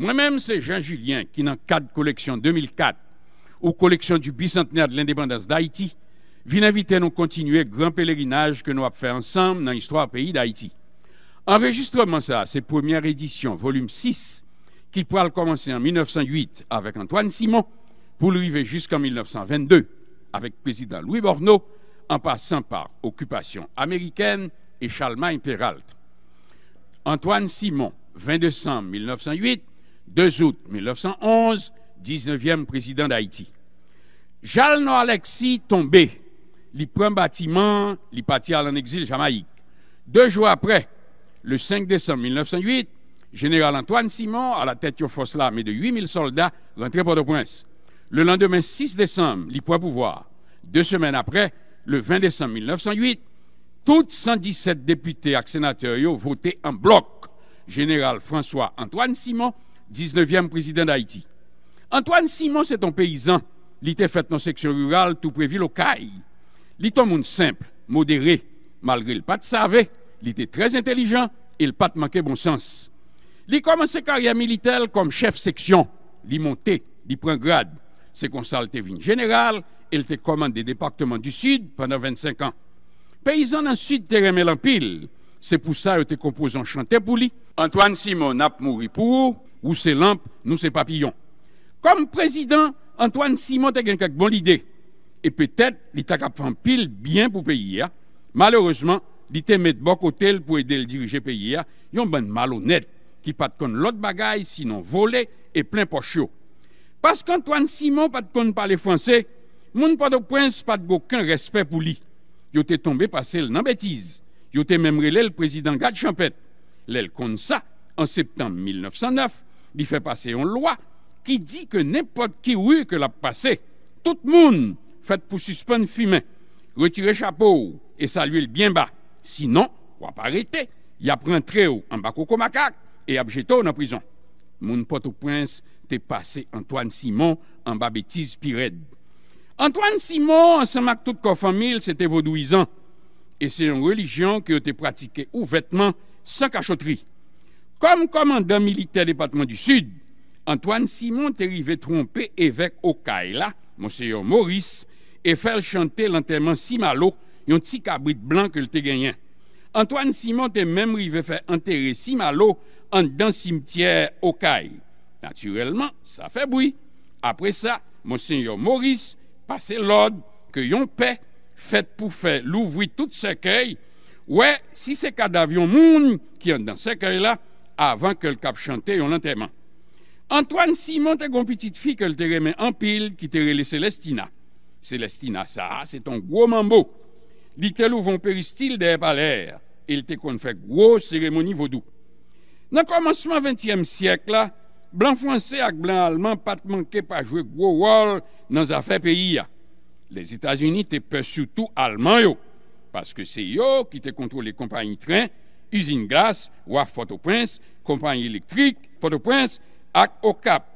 Moi-même, c'est Jean Julien qui, dans le cadre de collection 2004 ou collection du bicentenaire de l'indépendance d'Haïti, vient inviter nous continuer grand pèlerinage que nous avons fait ensemble dans l'histoire du pays d'Haïti. Enregistrement ça, c'est première édition, volume 6, qui pourra commencer en 1908 avec Antoine Simon pour arriver jusqu'en 1922 avec président Louis Borneau en passant par occupation américaine et charlemagne Péralt. Antoine Simon, 20 décembre 1908, 2 août 1911, 19e président d'Haïti. Jalno Alexis tombé, les prend bâtiment, il parti en exil Jamaïque. Deux jours après, le 5 décembre 1908, général Antoine Simon, à la tête de force l'armée de 8000 soldats, rentré Port-au-Prince. Le lendemain 6 décembre, il prend pouvoir. Deux semaines après, le 20 décembre 1908, toutes 117 députés et sénateurs ont voté en bloc. Général François-Antoine Simon 19e président d'Haïti. Antoine Simon, c'est un paysan. Il était fait dans section rurale, tout prévu local, caille. Il était un monde simple, modéré, malgré le pas de savé. Il était très intelligent et le pas de manquer bon sens. Il commencé carrière militaire comme chef section. Il montait, il prend grade. C'est comme ça, il était général et il était commandé département du Sud pendant 25 ans. Paysan dans le Sud, terrain pile. C'est pour ça qu'il était composant chanté pour lui. Antoine Simon n'a pas mouru pour ou c'est lampes, nous c'est papillons. Comme président, Antoine Simon a une bonne idée. Et peut-être, il a fait un pile bien pour pays. Malheureusement, il a mis de pour aider le diriger pays. Il y a un malhonnête qui pas de l'autre bagaille, sinon volé et plein poche. Parce qu'Antoine Simon pas de parler français, moun pas de prince pas de aucun respect pour lui. Il était tombé passé dans bêtise. Il était même relé le président Gad Champette. L'el comme ça, en septembre 1909, il fait passer une loi qui dit que n'importe qui oui que l'a passé, tout le monde fait pour suspendre fumer, retirer chapeau et saluer le bien bas. Sinon, on va pas arrêter. Il a pris un tréau en bas macaque et a en prison. Mon pote au prince t'est passé Antoine Simon en bas bêtise pirède. Antoine Simon, ensemble avec toute la famille, c'était vaudouisant. Et c'est une religion qui été pratiquée ouvertement sans cachotterie. Kom komandant militer depatman du sud, Antoine Simon te rive trompe evèk Okayla, Monseigneur Maurice, e fèl chante l'enterman Simalo, yon tsi kabrit blan ke lte genyen. Antoine Simon te mèm rive fè enterre Simalo an dan simtyer Okay. Naturellman, sa fè boui. Apre sa, Monseigneur Maurice, pase l'od ke yon pè, fèt pou fè louvri tout se kèy, wè, si se kad avyon moun ki an dan se kèy la, avant que le cap chante yon l'enterrement. Antoine Simon te gon petite fille qu'elle l te remen an pil ki te rele Celestina. Celestina sa, c'est ton gros mambo. Li te louvon peristil de paler, il te kon fait gwo seremoni vodou. Nan commencement 20e siècle blanc français franse blanc allemand, alman pat manke pa jwe gros rôle nan zafè peyi ya. Les états unis te pe soutou parce yo, que eux qui ki te kontrole kompanyi tren Usine glas, wa fotoprins, kompany elektrik, fotoprins, ak okap.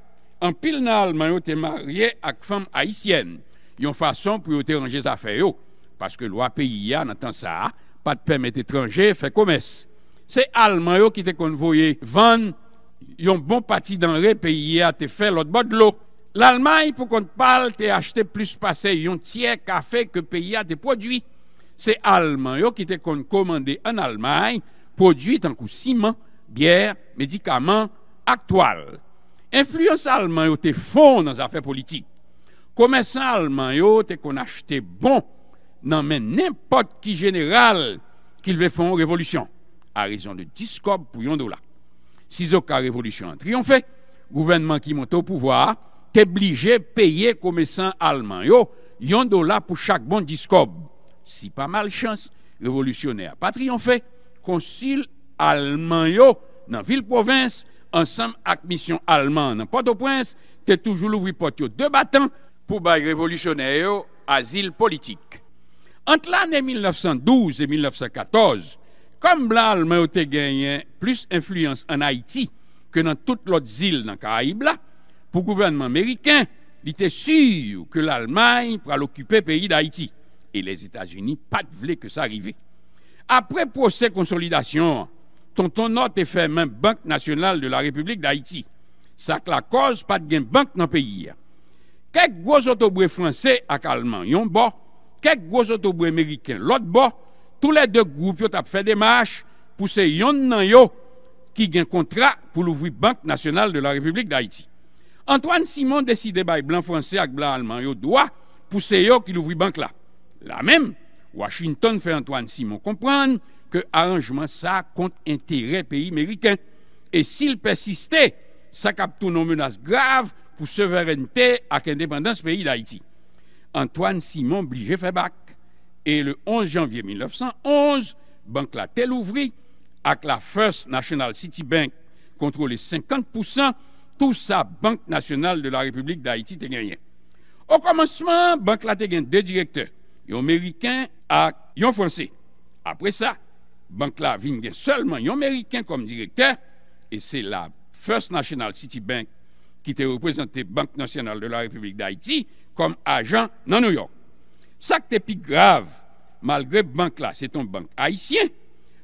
An pil nan alman yo te marye ak fam aisyen. Yon fason pou yo te ranger zafè yo. Paske lwa peyi ya nan tan sa, pat pèm et etranje, fè komès. Se alman yo ki te konvoye van, yon bon pati dan re peyi ya te fè lot bod lo. L'alman pou kon pal te achete plus pase yon tsyè kafe ke peyi ya te prodwi. Se alman yo ki te kon komande an alman yo. produit en de ciment, bière, médicaments, actuels Influence allemande était fond dans affaires politiques. commerçants allemand et qu'on achetait bon dans n'importe qui général qu'il veut faire une révolution, à raison de discord pour un dollar. Si révolution a triomphé, gouvernement qui monte au pouvoir est obligé de payer commerçant allemand un dollar pour chaque bon discord Si pas mal chance, révolutionnaire pas triomphé, konsil alman yo nan vil provins ansam ak misyon alman nan Port-au-Prince te toujou louvri pot yo debatan pou bay revolusyonaryo asil politik. Ant lan e 1912 e 1914, kom bla alman yo te genyen plus influyans an Haiti ke nan tout lot zil nan Karai bla, pou gouvernment meriken, li te syou ke l'alman pra l'okupè peyi d'Haïti e les Etats-Unis pat vle ke sa rivey. apre posè konsolidasyon, ton ton not te fè men bank nasyonal de la republik da iti. Sak la koz pat gen bank nan peyi. Kèk gwozotobwe franse ak alman yon bo, kèk gwozotobwe meriken lot bo, tou le dèk goup yot ap fè demache pou se yon nan yo ki gen kontra pou louvri bank nasyonal de la republik da iti. Antoine Simon deside bay blan franse ak blan alman yo doa pou se yo ki louvri bank la. La menm, Washington fait Antoine Simon comprendre que arrangement ça compte intérêt pays américain. Et s'il persistait, ça capte une menace grave pour souveraineté et indépendance pays d'Haïti. Antoine Simon obligé fait bac. Et le 11 janvier 1911, banque la ouvrit, avec la First National City Bank contrôlait 50%, tout sa Banque nationale de la République d'Haïti, te Au commencement, banque la deux directeurs yon Américain à yon Français. Après ça, banque là vient seulement yon Américain comme directeur, et c'est la First National City Bank qui était représentée Banque nationale de la République d'Haïti comme agent dans New York. Ça qui est plus grave, malgré banque là, c'est une banque Le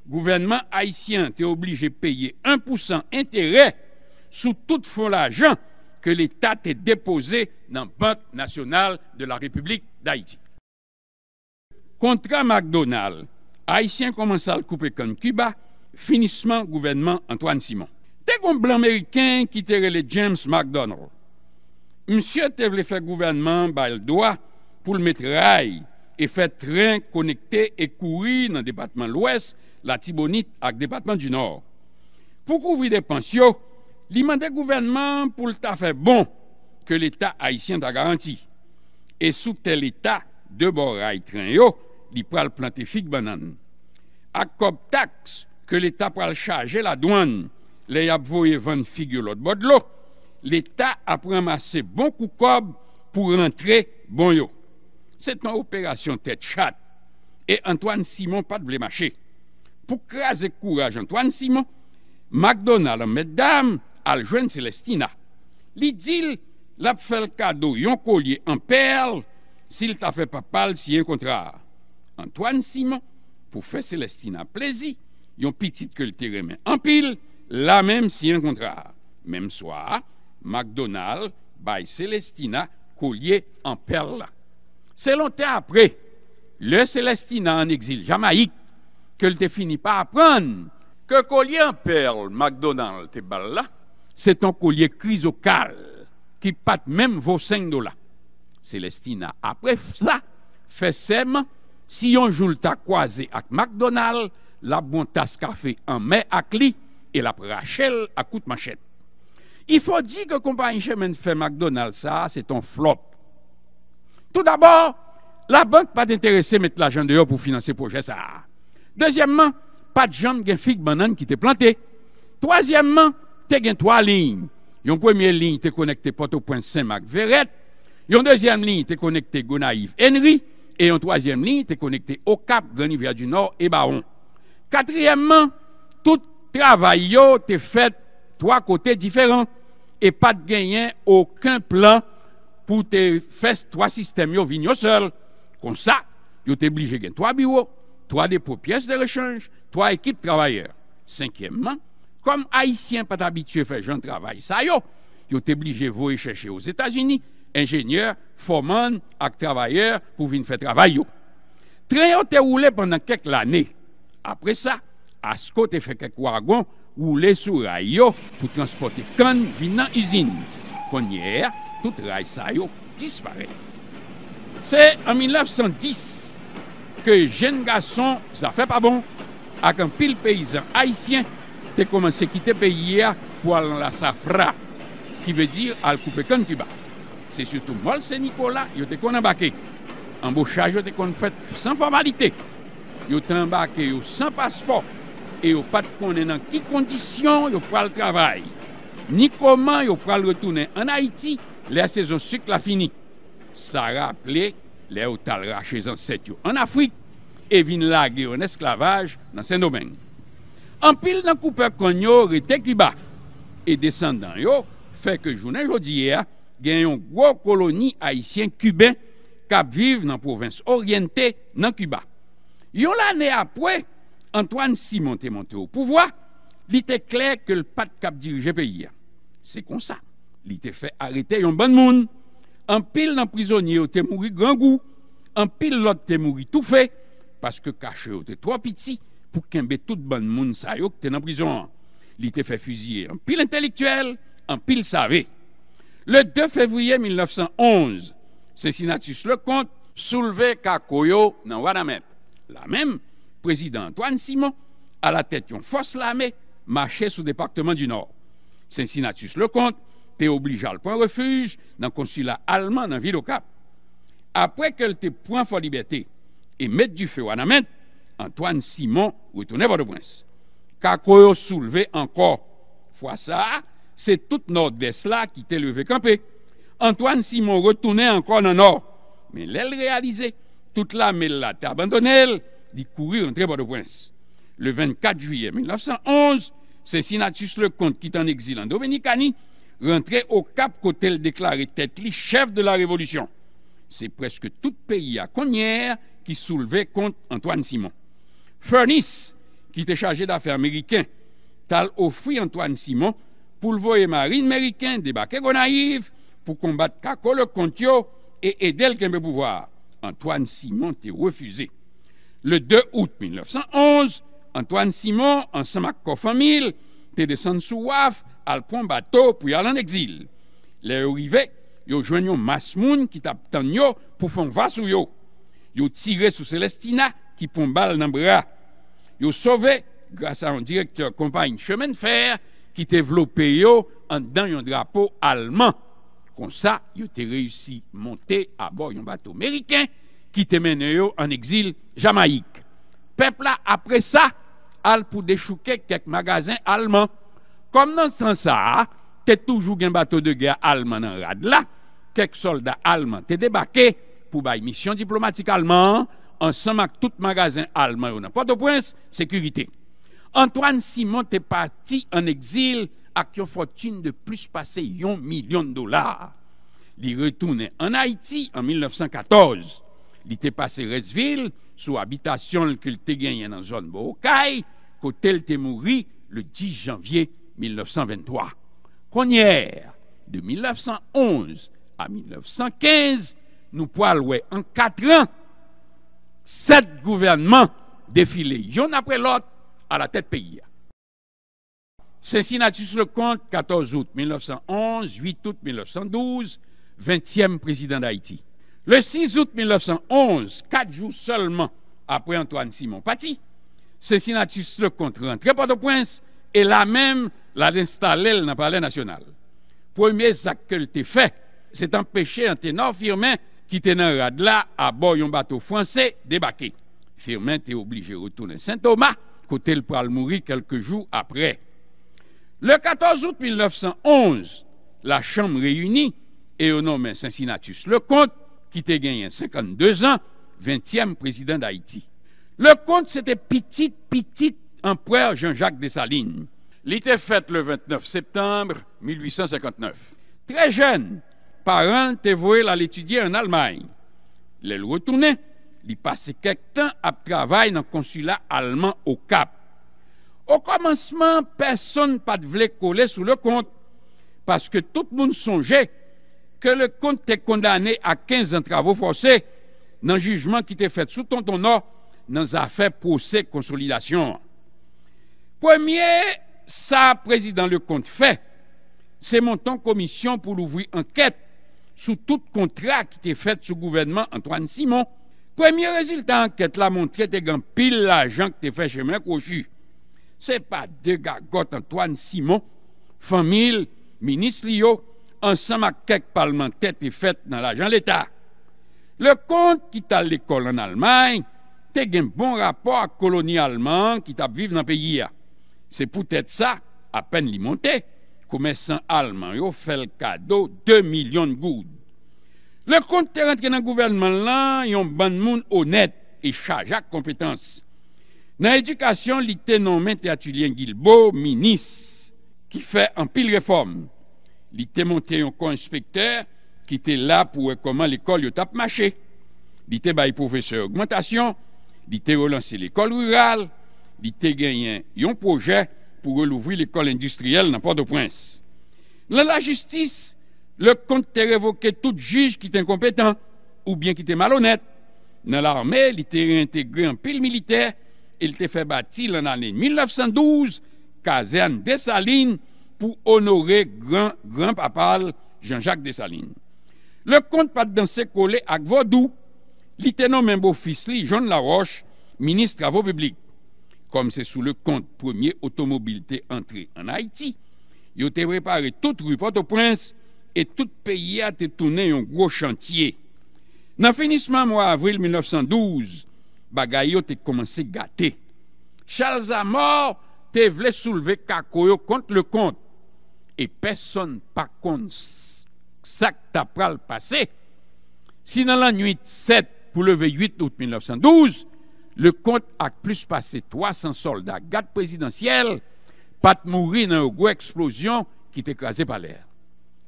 Gouvernement haïtien est obligé de payer 1% intérêt sur tout fonds l'argent que l'État a déposé dans Banque nationale de la République d'Haïti. Kontra McDonald, Haitien komensal koupe kon Cuba, finisman gouvenman Antoine Simon. Te kon blan Ameriken, kitere le James McDonald. Msyen te vle fè gouvenman ba el doa pou l metre ray e fè tren konekte e kouri nan depatman l ouest, la Tibonit ak depatman du nor. Pou kouvri de pensyo, li mande gouvenman pou l tafè bon ke l eta Haitien ta garanti. E sou te l eta, debor ray tren yo, li pral planté fig banane Ak Tax, que l'État l'Etat pral la douane, les yap voye van fig yo lot bodlo, l'Etat ap ramase bon kou kob pour rentre bon yo. C'est une opération tête chat, Et Antoine Simon pas vle mache. Pour craser courage, courage Antoine Simon, McDonald madame met al Celestina. Li dil lap fel kado yon collier en perle sil ta fait papal si un contrat. Antoine Simon pour faire Celestina plaisir. Yon petit que le terrain en pile, la même si un contrat. Même soir, McDonald by Celestina collier en perle. C'est longtemps après, le Celestina en exil Jamaïque, que le fini par apprendre que collier en perle McDonald te là, c'est un collier chrysocal qui pâte même vos 5 dollars. Celestina après ça, fait sème Si yon joul ta kwaze ak McDonald, la bon tas kafe an me ak li, e la pre Rachel ak koute man chet. I fo di ke kompa yon chemen fe McDonald sa, se ton flop. Tout d'abord, la bank pa t'interese mette l'ajende yo pou finanse proje sa. Dezyemman, pa t'jande gen fig banan ki te plante. Tozyemman, te gen toa lin. Yon premye lin te konekte Poto.sem ak Veret. Yon dezyem lin te konekte Gonaif Henry. Et en troisième ligne, tu es connecté au Cap, Grand du Nord et Baron. Quatrièmement, tout travail tu fait trois côtés différents et pas de gagner aucun plan pour te faire trois systèmes yo vigno seul. Comme ça, tu es obligé de gagner trois bureaux, trois dépôts pièces de rechange, trois équipes travailleurs. Cinquièmement, comme haïtien pas habitué à faire un travail ça yo, tu es obligé de chercher aux États-Unis enjènyèr, fòman ak travayèr pou vin fè travay yo. Trè yo te woulè pendant kèk l'anè. Apre sa, asko te fè kèk waragon woulè sou ray yo pou transporte kan vin nan izin. Kon yè, tout ray sa yo disparè. Se en 1910, ke jèn gason, sa fè pa bon, ak an pil peyizan haïsyen, te komanse ki te peyè pou alan la safra, ki vè dir al koupe kan kibar. Se syoutou mol se Nikola, yo te kon nabake. Ambouchaj yo te kon fèt san formalite. Yo te nabake yo san paspo e yo pat konen an ki kondisyon yo pral travay. Ni koman yo pral retounen an Haiti le asè zon suk la fini. Sa rapple le yo talra chè zon set yo an Afrik e vin lagre yo n esklavaj nan sen domen. An pil nan koupe konyo re tek liba e descendan yo feke jounen jodiyea gen yon gro koloni haisyen kuben kap vive nan provins oryente nan Kuba. Yon l'anè apwe, Antoine Simon te monte ou pouvoi, li te kler ke l'pad kap dirije peyi. Se kon sa, li te fe arete yon ban moun, an pil nan prizonye ou te mouri grangou, an pil lot te mouri toufe, paske kache ou te tropiti pou kembe tout ban moun sa yo kte nan prizon. Li te fe fuzye an pil intelektuel, an pil save. Le 2 février 1911, Cincinnatus comte soulevait Kakoyo dans Wanamet. La même, président Antoine Simon, à la tête d'une force l'armée, marchait sous le département du Nord. Cincinnatus Lecomte était obligé à le prendre refuge dans le consulat allemand dans ville au Cap. Après qu'elle te point pour liberté et mettre du feu à Wanamet, Antoine Simon retournait à le prince Kakoyo soulevait encore, fois ça, c'est toute nord est qui t'est levé campé. Antoine Simon retournait encore dans nord. Mais l'aile réalisée, toute l'armée là t'es abandonnée, il courir en port de prince Le 24 juillet 1911, c'est Sinatus comte qui est en exil en Dominicanie, rentré au Cap côté déclaré tête chef de la Révolution. C'est presque tout pays à Cognières qui soulevait contre Antoine Simon. Furniss, qui était chargé d'affaires américains, t'a offrit Antoine Simon pou et marine américain débarquer Gonaïve pour combattre kako le et et edel kembe pouvoir. Antoine Simon te refusé. Le 2 août 1911, Antoine Simon, ensemble avec kofamil, te descend sous waf al bateau bateau puis aller en exil. Les yo rive, yo jwen yo masmoun qui tap tan yo pou fon vasou yo. Yo tiré sur Celestina qui pon bal ont sauvé, grâce à un directeur compagnie Chemin de fer ki te vlopè yo an dan yon drapo alman. Kon sa, yo te reysi monte a bor yon bato meriken ki te menè yo an eksil jamaik. Pepla apre sa, al pou dechouke kek magazin alman. Kom nan san sa, te toujou gen bato de gè alman nan rad la, kek soldat alman te debake pou baye misyon diplomatik alman an san mak tout magazin alman yon anpote prins sekurite. Antoine Simon te pati an exil ak yon fotune de plus pase yon milyon dolar. Li retoune an Haiti an 1914. Li te pase Rezvil sou abitasyon l'kulte genyen an joun bohokay kote l te mouri le 10 janvye 1923. Konyer, de 1911 a 1915, nou po alwe an 4 an, 7 gouvernment defile yon apre lot à la tête pays. Cincinnati le compte, 14 août 1911, 8 août 1912, 20e président d'Haïti. Le 6 août 1911, quatre jours seulement après Antoine Simon Paty, Cincinnatus le compte rentrait Port-au-Prince et là même, l'a installé dans le palais national. Premier acte que fait, c'est empêcher un ténor Firmin qui tenait dans là à bord d'un bateau français débarqué. Firmin était obligé de retourner Saint-Thomas côté le pral mouri quelques jours après. Le 14 août 1911, la Chambre réunit et au nom le Cincinnatus Lecomte, qui te à 52 ans, 20e président d'Haïti. Le Comte, c'était petit, petit empereur Jean-Jacques Dessalines. était fait le 29 septembre 1859. Très jeune, parent t'évoile à l'étudier en Allemagne. L'elle retournait il passait quelques temps à travailler dans le consulat allemand au Cap. Au commencement, personne ne voulait coller sur le compte parce que tout le monde songeait que le compte était condamné à 15 ans de travaux forcés dans le jugement qui était fait sous ton honneur dans l'affaire procès consolidation. Premier, ça, président le compte fait, c'est mon temps commission pour l'ouvrir enquête sous tout contrat qui était fait sous gouvernement Antoine Simon Premye rezultan ke te la montre te gen pil la jan ke te fè chèmèk wò chè. Se pa de gagot Antoine Simon, famil, minis li yo, ansan ma kek palman te te fè nan la jan l'Etat. Le kont ki tal de kol an Alman, te gen bon rapor a koloni Alman ki tap viv nan peyi ya. Se pou tèt sa, apen li montè, koumè san Alman yo fè l kado 2 milyon goud. Le kont te rentre nan gouvernman lan, yon ban moun honed e chajak kompetans. Nan edukasyon, li te nomen te atulien Gilbo, minis, ki fe ampil reform. Li te monte yon konspektor ki te la pou rekomman l'ekol yo tap mache. Li te baye profeseur augmentation, li te relansi l'ekol rural, li te genyen yon proje pou relouvri l'ekol industriel nan Port-de-Prince. La la justice, Le kont te revoke tout juj ki te incompetant ou bien ki te mal honet. Nan l'arme, li te reintegre an pil militer, il te fe bati l'an anen 1912 kazen Desalines pou honorer gran papal Jean-Jacques Desalines. Le kont pat dan se kole ak Vaudou, li te nou menbo fisli Jean de la Roche, ministre avopublik. Kom se sou le kont premier automobilite entri an Haiti, yo te repare tout repote prins, et tout pays a été tourné un gros chantier. Dans le finissement mois avril 1912, Bagayo a commencé à gâter. Charles Amor a voulu soulever Kakoyo contre le compte. Et personne pas contre ça que le passé. Si dans la nuit 7 pour le 8 août 1912, le compte a plus passé 300 soldats, garde présidentielle, pas mourir dans une grosse explosion qui écrasée par l'air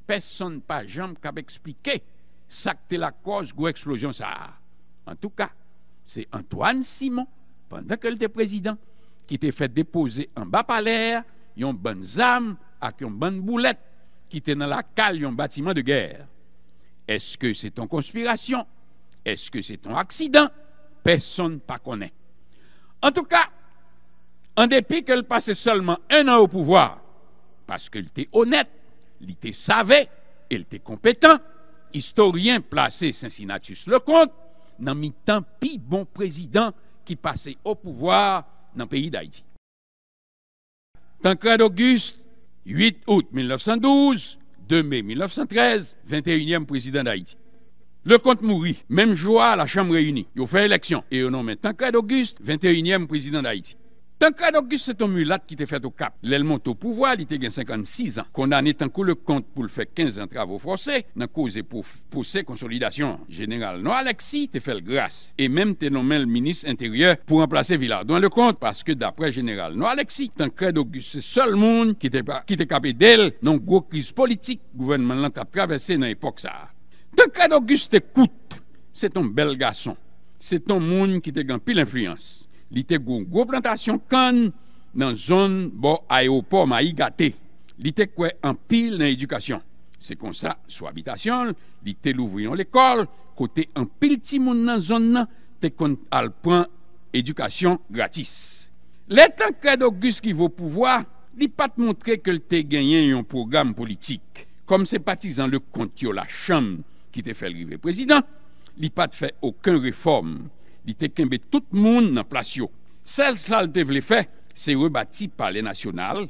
personne pas jamais expliqué expliquer ça que la cause de l'explosion ça. En tout cas, c'est Antoine Simon, pendant qu'elle était président, qui t'a fait déposer en bas palais, une bonne âme, avec une bonne boulette, qui était dans la cale, un bâtiment de guerre. Est-ce que c'est une conspiration? Est-ce que c'est un accident? Personne pas connaît. En tout cas, en dépit qu'elle passait seulement un an au pouvoir, parce qu'elle était honnête, Li te save, el te kompetan, historien plase Sensinatus Lecomte nan mi tan pi bon prezident ki pase au pouvoir nan peyi d'Haïti. Tankrad August 8 ao 1912, 2 mai 1913, 21èm prezident d'Haïti. Lecomte mouri, menm jwa la chanm reyuni, yo fèy lèksyon, e yo nanmen Tankrad August 21èm prezident d'Haïti. Tan kred August se ton mulat ki te fet ou kap. Lèl mont ou pouvoil, ite gen 56 an. Kondan etan kou le kont pou l'fè 15 an trav ou frosè, nan kou zè pou pousè konsolidasyon. General Noalexi te fel grasse. Et mèm te nomen l'ministre intérieur pou remplase Vilardouan le kont. Paske d'apre General Noalexi, tan kred August se sol moun ki te kapè del nan gwo kriz politik. Gouvenman lant ap travesse nan epok sa. Tan kred August te koute. Se ton bel gason. Se ton moun ki te gen pil influence. li te goun goun plantasyon kan nan zon bo aeopor ma yi gate, li te kwe an pil nan edukasyon. Se kon sa, sou abitasyon, li te louvri nan lekol, kote an pil timoun nan zon nan, te kon alpon edukasyon gratis. Le tan kredo gus kivou pouvoi, li pat montre ke lte genyen yon program politik. Kom se patizan le kontyo la chan ki te fel grive prezident, li pat fe okon reforme. li te kembe tout moun nan plasyon. Sel sal devle fe, se rebati pa le nasyonal,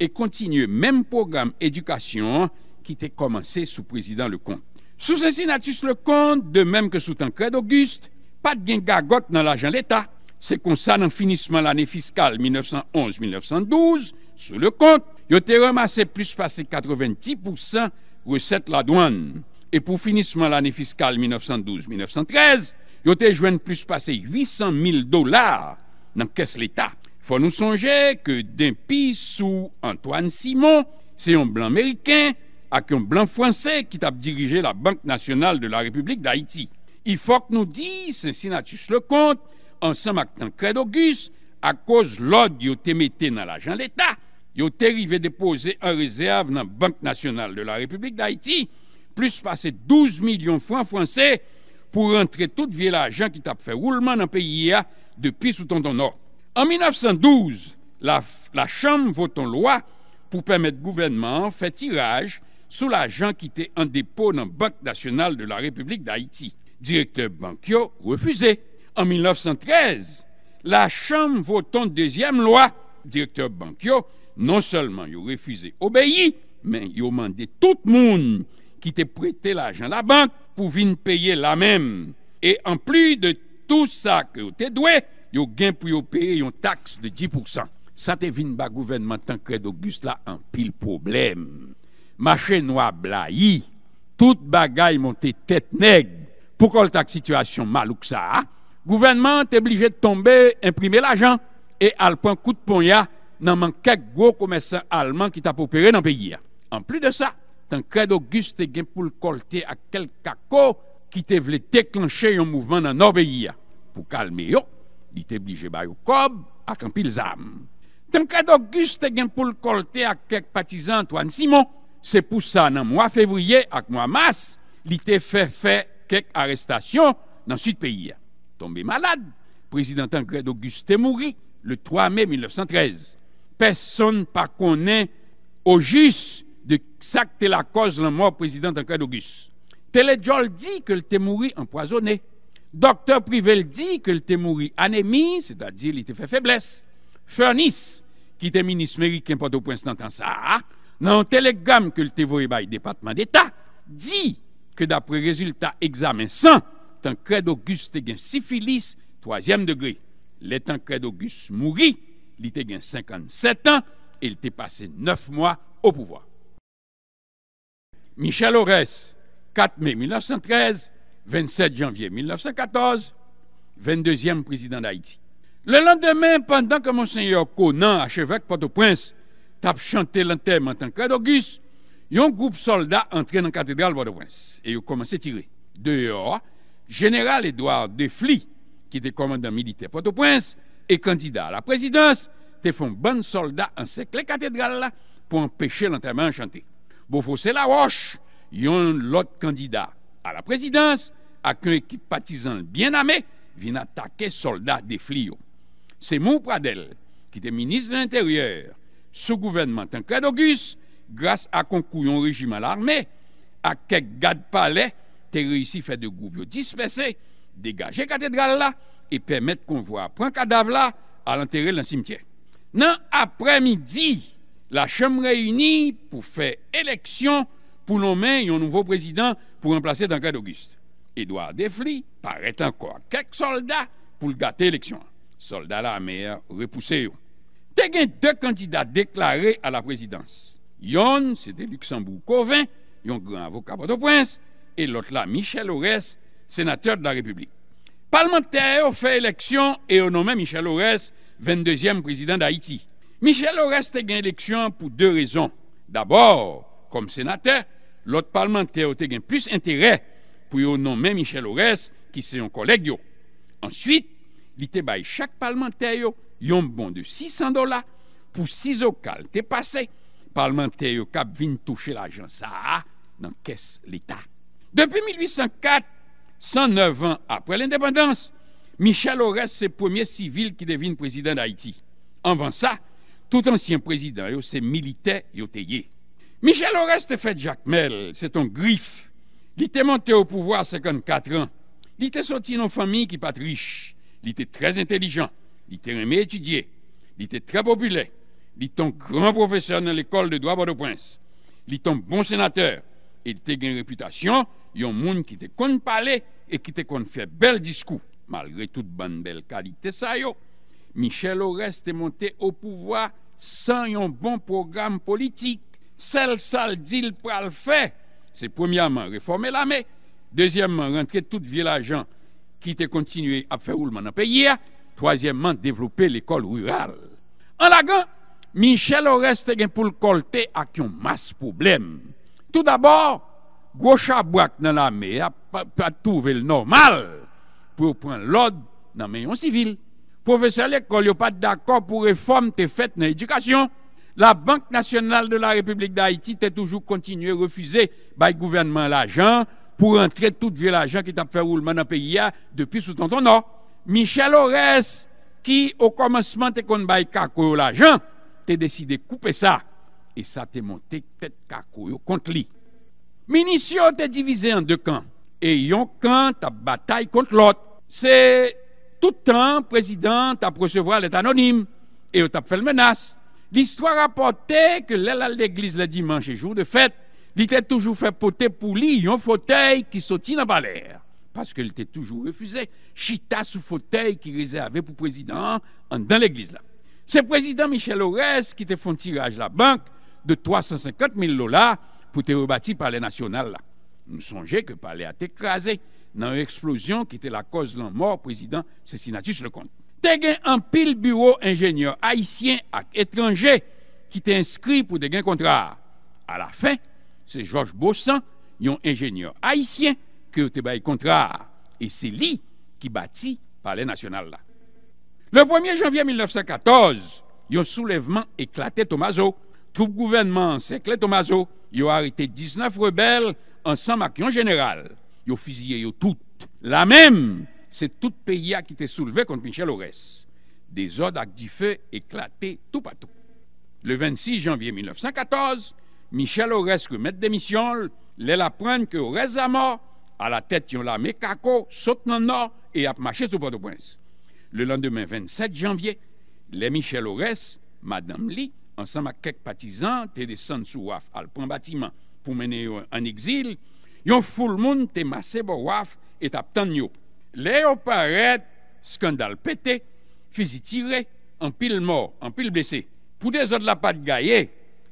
e kontinye menm program edukasyon ki te komanse sou prezident le kont. Sou sensi natus le kont, de menm ke sou tankred Auguste, pat gen gagot nan lajan l'Etat, se konsan an finisman l'anye fiskal 1911-1912, sou le kont, yo te remase plus pas se 90% reset la douan. E pou finisman l'anye fiskal 1912-1913, yo te jwen plus pase 800.000 dolar nan kes l'Etat. Fon nou sonje ke den pi sou Antoine Simon, se yon blan Ameriken ak yon blan Fransè ki tap dirije la Banque Nationale de la Republik d'Haïti. I fok nou di, se sinatus le kont, ansem ak tan kredo gus, ak koz l'od yo te mette nan l'ajan l'Etat, yo te rive depose an rezerv nan Banque Nationale de la Republik d'Haïti, plus pase 12.000.000 francs Fransè, pou rentre tout vie la jan ki tap fè roulement nan peyi ya depi sou tonton nor. An 1912, la chanm voton lwa pou pèmèd gouvernement fè tiraj sou la jan ki te an depo nan Bank National de la Republik d'Haïti. Direkter Bankio refuse. An 1913, la chanm voton dèzyèm lwa. Direkter Bankio non sèlman yo refuse obeyi men yo mande tout moun ki te prete la jan la bank pou vin peye la menm. E an pli de tou sak yo te dwe, yo gen pou yo peye yon taks de 10%. Sa te vin ba gouvenman tankre d'August la an pil problem. Ma chenwa bla yi, tout bagay mante tet neg pou kol tak situasyon malouk sa. Gouvenman te blije de tombe imprime l'ajan, e al pon kout pon ya nan man kek gwo komesan alman ki tapo peye nan peyi ya. An pli de sa, crédit Auguste et pour Colté à quelques quel qui qui te un mouvement dans mouvement dans Norbeya. Pour calmer yo, il te obligé ba kob à Kampilzam. pil Auguste et pour Colté à quelques quelques Antoine Simon. Se dans le mois février et mois mars il était fait faire quelques arrestations dans le sud pays Tombe malade, président crédit Auguste est mort le 3 mai 1913. Personne ne connaît au juste de tu la cause de la mort président Tancred Auguste. Téléjol dit que le mouru empoisonné. Docteur Privel dit que le mouru anémie, c'est-à-dire il était fait faiblesse. Furniss, qui était ministre américain point prince dans ça, dans un télégramme que le par le département d'État, dit que d'après résultat examen 100, Tancred Auguste a syphilis, troisième degré. Le Tancred Auguste mourit, il a 57 ans et il était passé neuf mois au pouvoir. Michel Aurès, 4 mai 1913, 27 janvier 1914, 22e président d'Haïti. Le lendemain, pendant que Monseigneur Conan, archevêque Port-au-Prince, tape chanté l'enterrement en tant d'Auguste, un groupe soldats entré dans la cathédrale Port-au-Prince et ils commencé à tirer. Dehors, général Edouard Defli, qui était commandant militaire Port-au-Prince et candidat à la présidence, te font bon soldat en la cathédrale pour empêcher l'enterrement chanté. La laroche yon lot candidat a la présidence avec une équipe partisan bien vient vin attaquer soldat des Flio. C'est Mou Pradel, qui était ministre de l'Intérieur, sous gouvernement Tancred Auguste, grâce à konkou yon à quelques ak kek gad à te reisi fè de goup yo dispese, degaje katedral la, e pèmèt konvoi cadavre là à l'enterrer dans lan cimetière. Nan laprès midi, la Chambre réunie pour faire élection pour nommer un nouveau président pour remplacer Duncan Auguste. Édouard Defli paraît encore quelques soldats pour gâter l'élection. Soldats la mer euh, repoussés. a deux candidats déclarés à la présidence. Yon, c'était Luxembourg Covin, un grand avocat port prince et l'autre là, Michel Aurès, sénateur de la République. Parlementaire fait élection et ont nommé Michel Aurès 22e président d'Haïti. Michel Aureste te gen lèksyon pou dè rèzon. D'abord, kom sènatè, lòt parlmantè yo te gen plus intèrè pou yo nanmè Michel Aureste ki se yon koleg yo. Answit, li te bay chak parlmantè yo yon bon de 600 dola pou 6 okal te pase. Parlmantè yo kap vin touche l'ajansara nan kes l'état. Depi 1804, 109 an apre l'indépendance, Michel Aureste se pwemye sivil ki devine prezident d'Haïti. Anvan sa, tout ancien président, yo, c'est militaire, et Michel Oreste fait Jacques Mel, c'est un griffe. Il était monté au pouvoir à 54 ans. Il était sorti d'une famille qui n'est pas riche. Il était très intelligent. Il était aimé étudier. Il était très populaire. Il était un grand professeur dans l'école de droit Bordeaux-Prince. Il était un bon sénateur. Il était une réputation. Il y a un monde qui te parler et qui te de faire bel discours. Malgré toute bonne belle qualité, ça, est. Michel Orest te monte ou pouvoi san yon bon program politik. Sel sal dil pral fe, se premiyaman reforme lame, dezyyaman rentre tout vilajan ki te kontinuye ap feroulman ap e yia, tozyyaman devlope l'ekol rural. An lagan, Michel Orest te gen pou l'kolte ak yon mas poublem. Tout d'abord, gwocha boak nan lame ap patouvel normal pou pran l'od nan menyon sivil. professeur l'école n'est pas d'accord pour réforme te fêtes dans l'éducation. La Banque nationale de la République d'Haïti t'a toujours continué à refuser par le gouvernement l'argent pour entrer tout vieux l'argent qui t'a fait roulement dans le pays depuis sous ton nom. Michel Ores, qui au commencement te kon bay l'argent, t'a décidé de couper ça. Et ça t'a monté tête contre lui. Munition t'a divisé en deux camps. Et yon camp t'a bataille contre l'autre. C'est tout le temps, le président a recevoir les anonyme et il a fait le menace. L'histoire rapportait que l'aile à l'église le dimanche et jour de fête, il était toujours fait poter pour lui un fauteuil qui sautit dans balère, Parce qu'il était toujours refusé. Chita sous fauteuil qui réservait pour président dans l'église là. C'est le président Michel Aurès qui te font tirage la banque de 350 000 dollars pour te rebâtir par les national là. Nous songez que par les a écrasé. nan eksplosyon ki te la koz lan mòr prezidant Sessinatus le Kont. Te gen an pil bureau injenyeur haisyen ak etranje ki te inskri pou de gen kontrar. A la fin, se George Bossan yon injenyeur haisyen ki te baye kontrar e se li ki bati pale nasyonal la. Le 1 janvye 1914, yon soulevman eklate Tomaso. Troupe gouvernement se ekle Tomaso yon harite 19 rebelle ansan makyon general. ils ont fusillé tout. La même, c'est tout pays qui était soulevé contre Michel Aurès. Des ordres avec du feu éclatés tout partout. Le 26 janvier 1914, Michel Aurès remet démission, les apprennent que Aurès à la tête yon l'armée Kako, saute dans le nord et a marché sur Port-au-Prince. Le lendemain 27 janvier, les Michel Aurès, Madame Lee, ensemble avec quelques partisans, descendent sous Waf, à le bâtiment pour mener en exil, yon ful moun te mase bo waf et ap tan nyop. Le yo paret skandal pete, fizi tire, an pil mor, an pil blese. Pou de zot la pat gaye,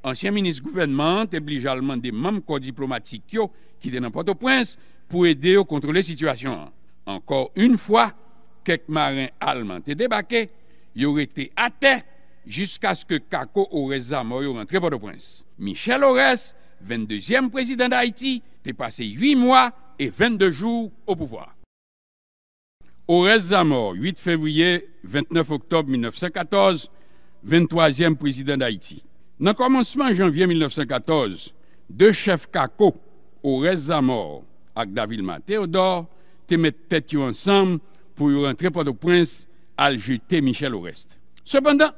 ansyen minis gouvernement te bli jalman de mam kod diplomatik yo ki denan Port-au-Prince pou ede yo kontrole situasyon an. Ankor un fwa, kek marin alman te debake, yo rete ate jiska sko kako o reza mor yo rentre Port-au-Prince. Michel Ores, 22e prezident d'Haïti, te pase 8 mwa e 22 jou ou pouvoi. Orez Amor, 8 fevriye, 29 oktob 1914, 23èm prezident d'Haïti. Nan komanseman janvye 1914, de chef kako Orez Amor ak Davide Mateo dò, te mette tètyou ansam pou yon rentre podo prins al jute Michel Orest. Sependan,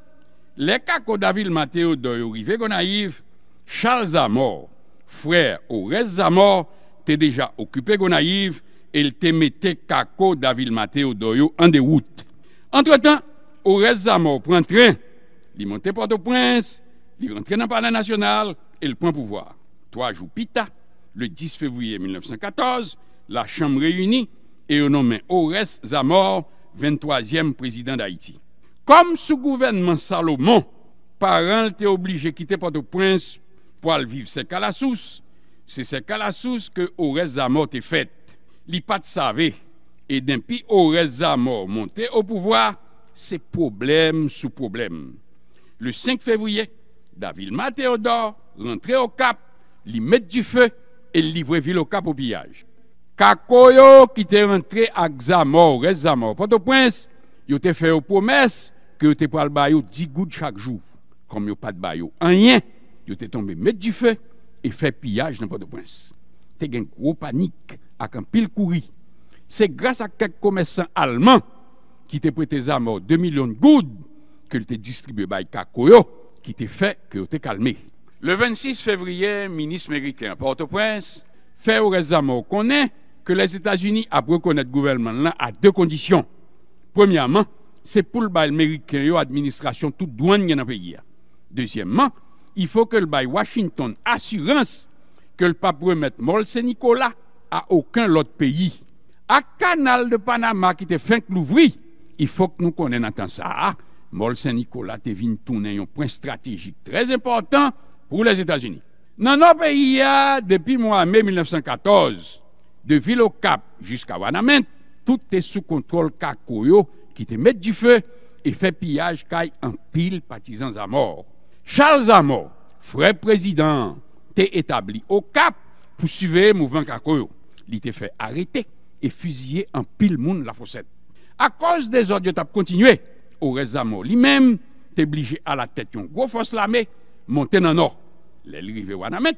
le kako Davide Mateo dò yon rive gonaiv, Charles Amor frère Ores Zamor t'es déjà occupé, et Il te metté kako David Mateo Doyo en déroute. Entre-temps, Ores Zamor prend train, il monte Port-au-Prince, il rentre le Parlement National, et le prend pouvoir. Trois plus tard, le 10 février 1914, la Chambre réunit et on nomme Ores Zamor 23e président d'Haïti. Comme sous gouvernement Salomon, parents étaient obligé de quitter Port-au-Prince Poal viv se kalasous, se se kalasous ke Orez Amor te fet, li pat save, e denpi Orez Amor monte ou pouvoar, se problem sou problem. Le 5 fevriye, Davil Mateodor rentre ou kap, li met di fe, e li vre vil ou kap ou biyaj. Kako yo ki te rentre a Xamor, Orez Amor, poto pwens, yo te fe ou pwomens, ke yo te pal bayo di gout chak jou, kom yo pat bayo anyen, yo te tombe med di fe e fe piyaj nan Port-au-Prince. Te gen kwo panik ak an pil kouri. Se grasa kek komesan alman ki te prete zamo 2 milyon goud ke li te distribwe bay kakoyo ki te fe ke yo te kalme. Le 26 fevriye, minis merikè an Port-au-Prince fe ore zamo konè ke les Etats-Unis apre konèt gouverman lan a de kondisyon. Premiaman, se poul bay merikè yo administrasyon tout douan gen an peyi ya. Desyèmman, il faut que le bail Washington assurance que le pape remette Molse Nicolas à aucun autre pays. À canal de Panama qui te fin que l'ouvrir, il faut que nous connaissions ça. Hein. Molse Nicolas te tourner un point stratégique très important pour les États-Unis. Dans nos pays, hein, depuis mois mai 1914, de Ville au Cap jusqu'à Wanamint, tout est sous contrôle Kakoyo qui te met du feu et fait pillage caille en pile partisans à mort. Charles Amor, frère président, t'est établi au Cap pour suivre le mouvement Kakoyo. Il t'est fait arrêter et fusillé en pile monde la fossette. À cause des ordres, il continué. Amor lui-même, t'est obligé à la tête d'une grosse force l'armée, monter dans le nord. Les rives Wanamet,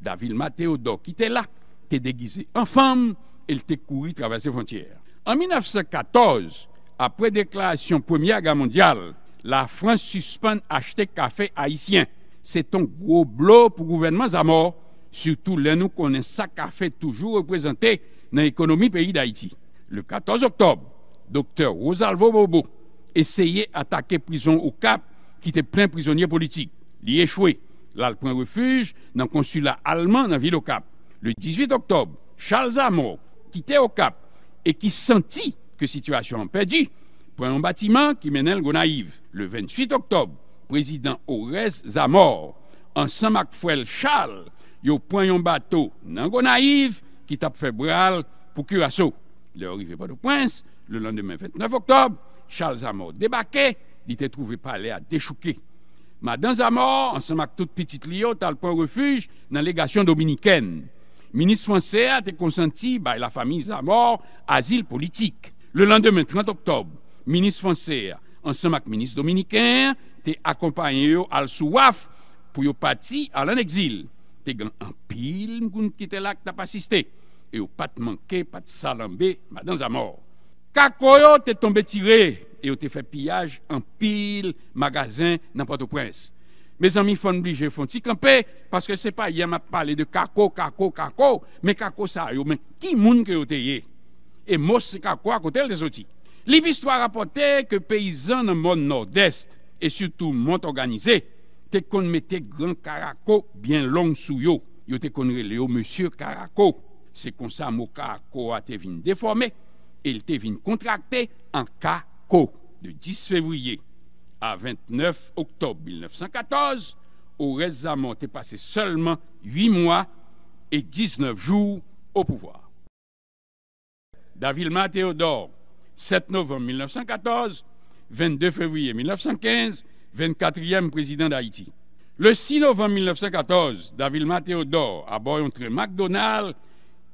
David Mathéodore qui était là, t'est déguisé en femme et il t'est couru traverser frontières. En 1914, après déclaration Première Guerre mondiale, la France suspend acheter café haïtien. C'est un gros bloc pour le gouvernement Zamor. Surtout, là, nous connaissons ça café toujours représenté dans l'économie pays d'Haïti. Le 14 octobre, docteur Rosalvo Bobo essayait d'attaquer prison au Cap, qui était plein prisonnier politique. Il échoué. Là, il prend refuge dans le consulat allemand dans la ville au Cap. Le 18 octobre, Charles Zamor quittait au Cap et qui sentit que la situation était perdue. poin yon batiman ki menen l go naiv. Le 28 oktob, prezident Orez Zamor, an san mak fwel chal yo poin yon bato nan go naiv ki tap febral pou kuraso. Le orive pa do pwens, le landemè 29 oktob, chal Zamor debake, li te trouve palè a dechouke. Ma dan Zamor, an san mak tout petit liyo tal pon refuj nan legasyon dominiken. Minis franse a te konsenti bay la fami Zamor, asil politik. Le landemè 30 oktob, Minis fonsè, ansèm ak minis dominikèn, te akompany yo al sou waf pou yo pati al an eksil. Te gen an pil mkoun ki te lak tap asiste. E yo pat manke, pat salambe, madan zamor. Kako yo te tombe tire, e yo te fè piyaj an pil magazen nan pato prens. Me zami fon bli, je fon ti kampe, paske se pa yè ma pale de kako, kako, kako, me kako sa yo men ki moun ki yo te ye, e mos kako akotel de zoti. Livistwa rapote ke peyizan nan moun nord-est e sutou moun t'organize, te konmete gran Karako byen long sou yo, yo te konre le o monsur Karako. Se konsa mou Karako a te vin deforme, el te vin kontrakte an Ka-ko. De 10 fevriye a 29 oktob 1914, ou rezaman te pase solman 8 moua e 19 jou ou pouvoar. Davil Matheodor 7 novembre 1914, 22 février 1915, 24e président d'Haïti. Le 6 novembre 1914, David Mathéodore, à bord d'un train McDonald's,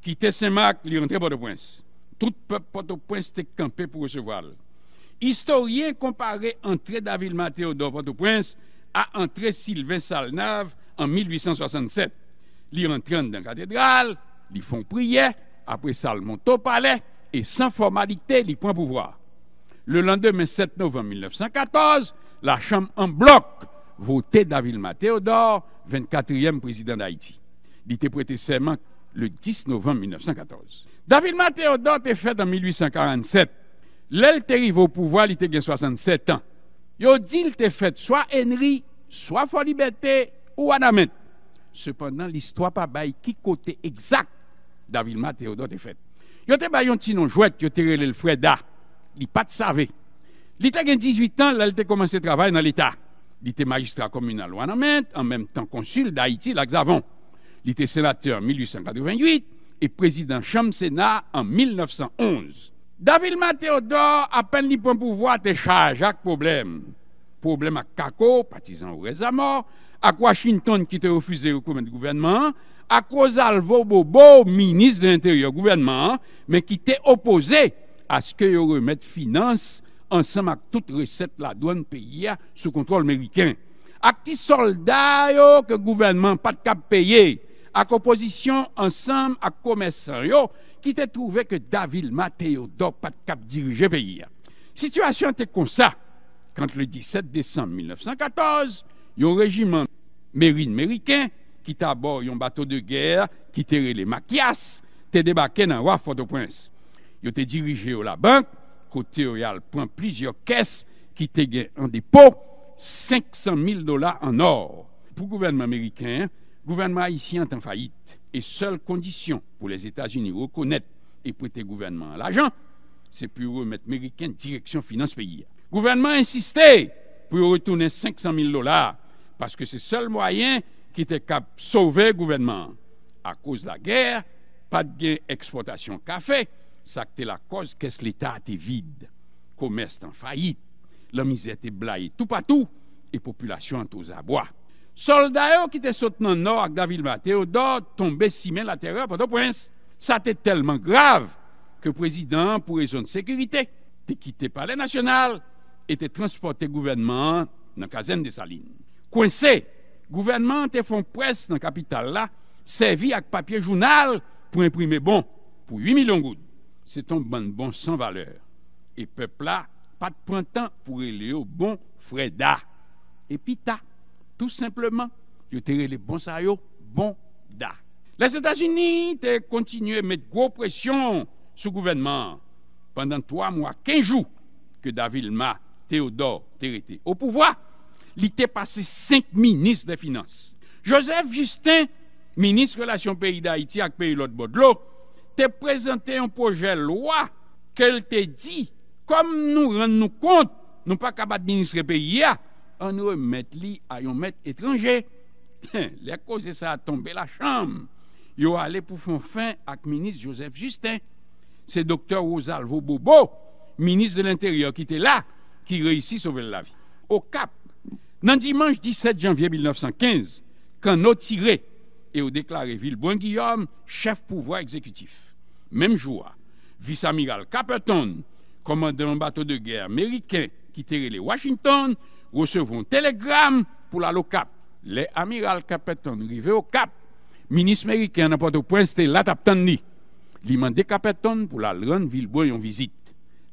quittait Saint-Marc, il rentrait Port-au-Prince. Tout peuple Port-au-Prince était campé pour recevoir. Historien comparait entrée David Mathéodore Port-au-Prince à entrée Sylvain Salnave en 1867. Il rentre dans la cathédrale, il font prier, après ça, au palais, et sans formalité, il prend pouvoir. Le lendemain 7 novembre 1914, la Chambre en bloc votait David Mathéodore, 24e président d'Haïti. Il était prêté serment le 10 novembre 1914. David Mathéodore était fait en 1847. arrive au pouvoir, il était 67 ans. Il dit qu'il était fait soit Henry, soit Foliberté, Liberté ou Anamet. Cependant, l'histoire pas bail qui côté exact David Mathéodore était fait. Yo te bay yon ti non jouet, yo te rele le freda. Li pat save. Li te gen 18 ans, la li te komanse travay nan l'État. Li te magistrat communal ou anament, en même temps consul d'Haïti l'Axavon. zavon. Li te en 1888, e prezident Chambre Sénat en 1911. David a apen li pon pouvoi te chaj ak problem. Problem ak Kako, patizan ou mort, avec Washington qui te refuze ou koumen gouvernement, ak o zalvo bobo minis de l'interiour gouvernement men ki te opose aske yo remet finance ansam ak tout resept la douan peye sou kontrol meriken ak ti solda yo ke gouvernement pat kap peye ak oposisyon ansam ak komersan yo ki te trouve ke Davil Mateo do pat kap dirije peye sitwasyon te konsa kante le 17 desan 1914 yo rejiman merine meriken qui t'abord, à bateau de guerre qui les les Machias, T'es débarqué dans le fort au prince Il dirigé à la banque, côté royal, prendre plusieurs caisses qui étaient en dépôt, 500 000 dollars en or. Pour le gouvernement américain, le gouvernement haïtien est en faillite. Et seule condition pour les États-Unis reconnaître et prêter gouvernement l'argent, c'est pour remettre américain direction finance pays. Gouvernement insisté pour retourner 500 000 dollars parce que c'est le seul moyen ki te kap sove gouvenman. A kouz la ger, pat gen eksportasyon ka fe, sakte la kouz kes l'Etat te vide. Komest an fayit, la mizè te blaye tout patou, e populasyon an touz aboua. Solday ou ki te sot nan nor ak Davil Mateo do, tombe simen la teror patou pwens. Sa te telman grav ke prezident pou rezon de sekurite te kite pale nasyonal e te transporte gouvenman nan kazen de sa lin. Kwen se! gouvernement te font presse dans la capitale là, servi avec papier journal pour imprimer bon, pour 8 millions de gouttes. C'est un bon bon sans valeur. Et peuple là, pas de printemps pour aller au bon Freda. Et pita, tout simplement, je te les bons bon da. Les États-Unis ont continué à mettre gros pression sur le gouvernement pendant trois mois, quinze jours que David Ma, Théodore, au pouvoir. li te pase 5 minis de finance. Joseph Justin, minis Relation Pays d'Haïti ak Pays Lot-Baudelot, te prezante yon proje lwa ke l te di kom nou rend nou kont nou pa kabad minis repay ya an nou met li a yon met etranje. Lè koze sa a tombe la chanm. Yo ale pou fon fin ak minis Joseph Justin, se doktor Rosalvo Bobo, minis de l'interieur ki te la, ki reisi sovelle la vi. O kap Nan dimanche 17 janvier 1915, quand nous tire et déclaré deklare Guillaume chef pouvoir exécutif, même jour, vice-amiral Caperton, un bateau de guerre américain qui terrait les Washington, recevons un télégramme pour la Cap. L'amiral amiral Caperton arrive au Cap. Ministre américain n'a pas de point, c'était là lui. Il à Caperton pour la grande Villebois en visite.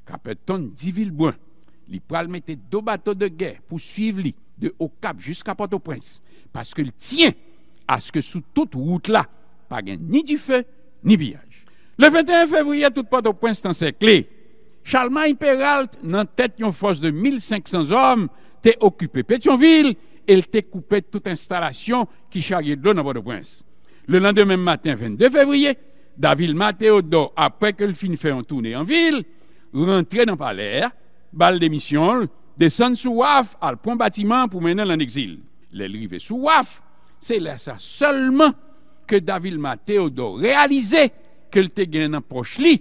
Caperton dit Villebois, il pral deux bateaux de guerre pour suivre lui de Haut-Cap jusqu'à Port-au-Prince. Parce qu'il tient à ce que sous toute route-là, pas gain ni du feu, ni pillage. Le 21 février, tout Port-au-Prince est ses Charlemagne Peralt, dans tête une force de 1500 hommes, t'est occupé Pétionville et il t'est coupé toute installation qui charriait de l'eau dans Port-au-Prince. Le lendemain matin, 22 février, David Mathéodore, après qu'il finit faire une tournée en ville, rentrait dans le palais, balle d'émission, Desen sou waf al pon batiman pou menen an exil. Le lrive sou waf, se lè sa solman ke Davil Matheodo realize ke lte gen an poch li,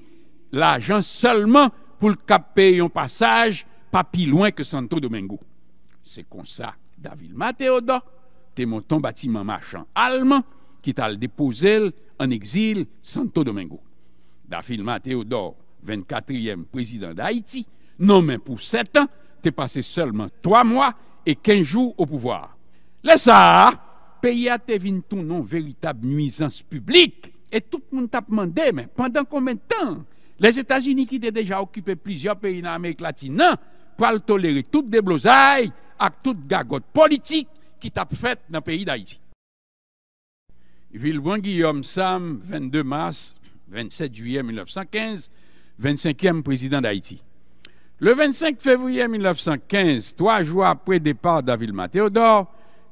la jan solman pou lkape yon pasaj pa pi loin ke Santo Domingo. Se konsa, Davil Matheodo te monton batiman machan alman kit al depozel an exil Santo Domingo. Davil Matheodo, 24èm prezident d'Haïti, nomen pou 7 an, te pase selman 3 mwa e 15 jou ou pouvoar. Lesa, peyi a te vin tou non veritab nuizans publik e tout moun tap mande, men, pandan konmen tan, les Etats-Unis ki te deja okipe plizyon peyi nan Amerik latin nan, kwa l toleri tout deblozay ak tout gagot politik ki tap fet nan peyi d'Haïti. Vilbon Guillaume Sam, 22 mars 27 juye 1915 25èm prezident d'Haïti Le 25 février 1915, trois jours après départ d'Avilma Théodore,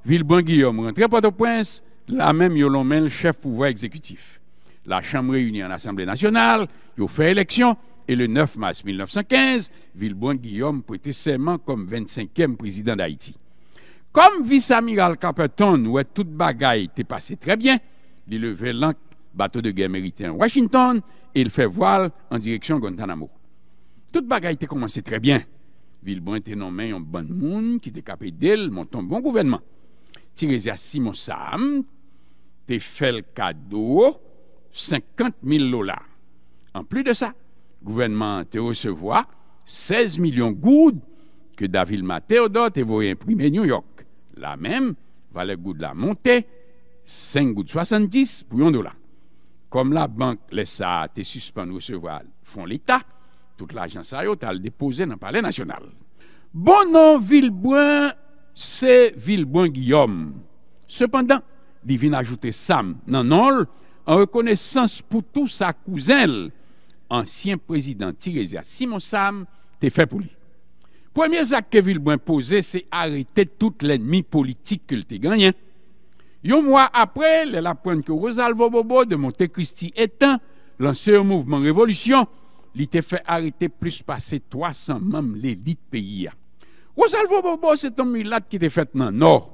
Villebon-Guillaume rentrait Port-au-Prince, la même Yolomel l'homme le chef pouvoir exécutif. La Chambre réunie en Assemblée nationale, il fait élection, et le 9 mars 1915, Villebon-Guillaume prêtait serment comme 25e président d'Haïti. Comme vice-amiral Caperton, où toute bagaille était passée très bien, il levait l'un bateau de guerre américain en Washington et il fait voile en direction de Guantanamo. Sout bagay te komanse trebyen. Vilboen te nomen yon ban moun ki te kapè del monton bon gouvenman. Tirezi a Simon Saam te fel kado 50.000 lola. An pli de sa, gouvenman te resevoa 16.000.000 goud ke Davil Maté odot te voye imprimè New York. La men, valè goud la monte 5 goud 70 pou yon dola. Kom la bank lesa te suspan resevoa fon l'Etat, Tout l'agence sa yo tal dans le palais national. Bon nom Vilboin, c'est vilboin Guillaume. Cependant, il vient ajouter Sam Nanol en reconnaissance pour tout sa cousine, ancien président Tirezia Simon Sam, te fait pour lui. Premier acte que Vilboin pose, c'est arrêter tout l'ennemi politique qu'il lte gagné. Yon mois après, le la que que Rosalvo Bobo de Montecristi etan, lanse yon mouvement révolution. li te fè arite plus pase 300 mèm lè dit peyi a. Rosalvo Bobo se ton mulat ki te fèt nan or,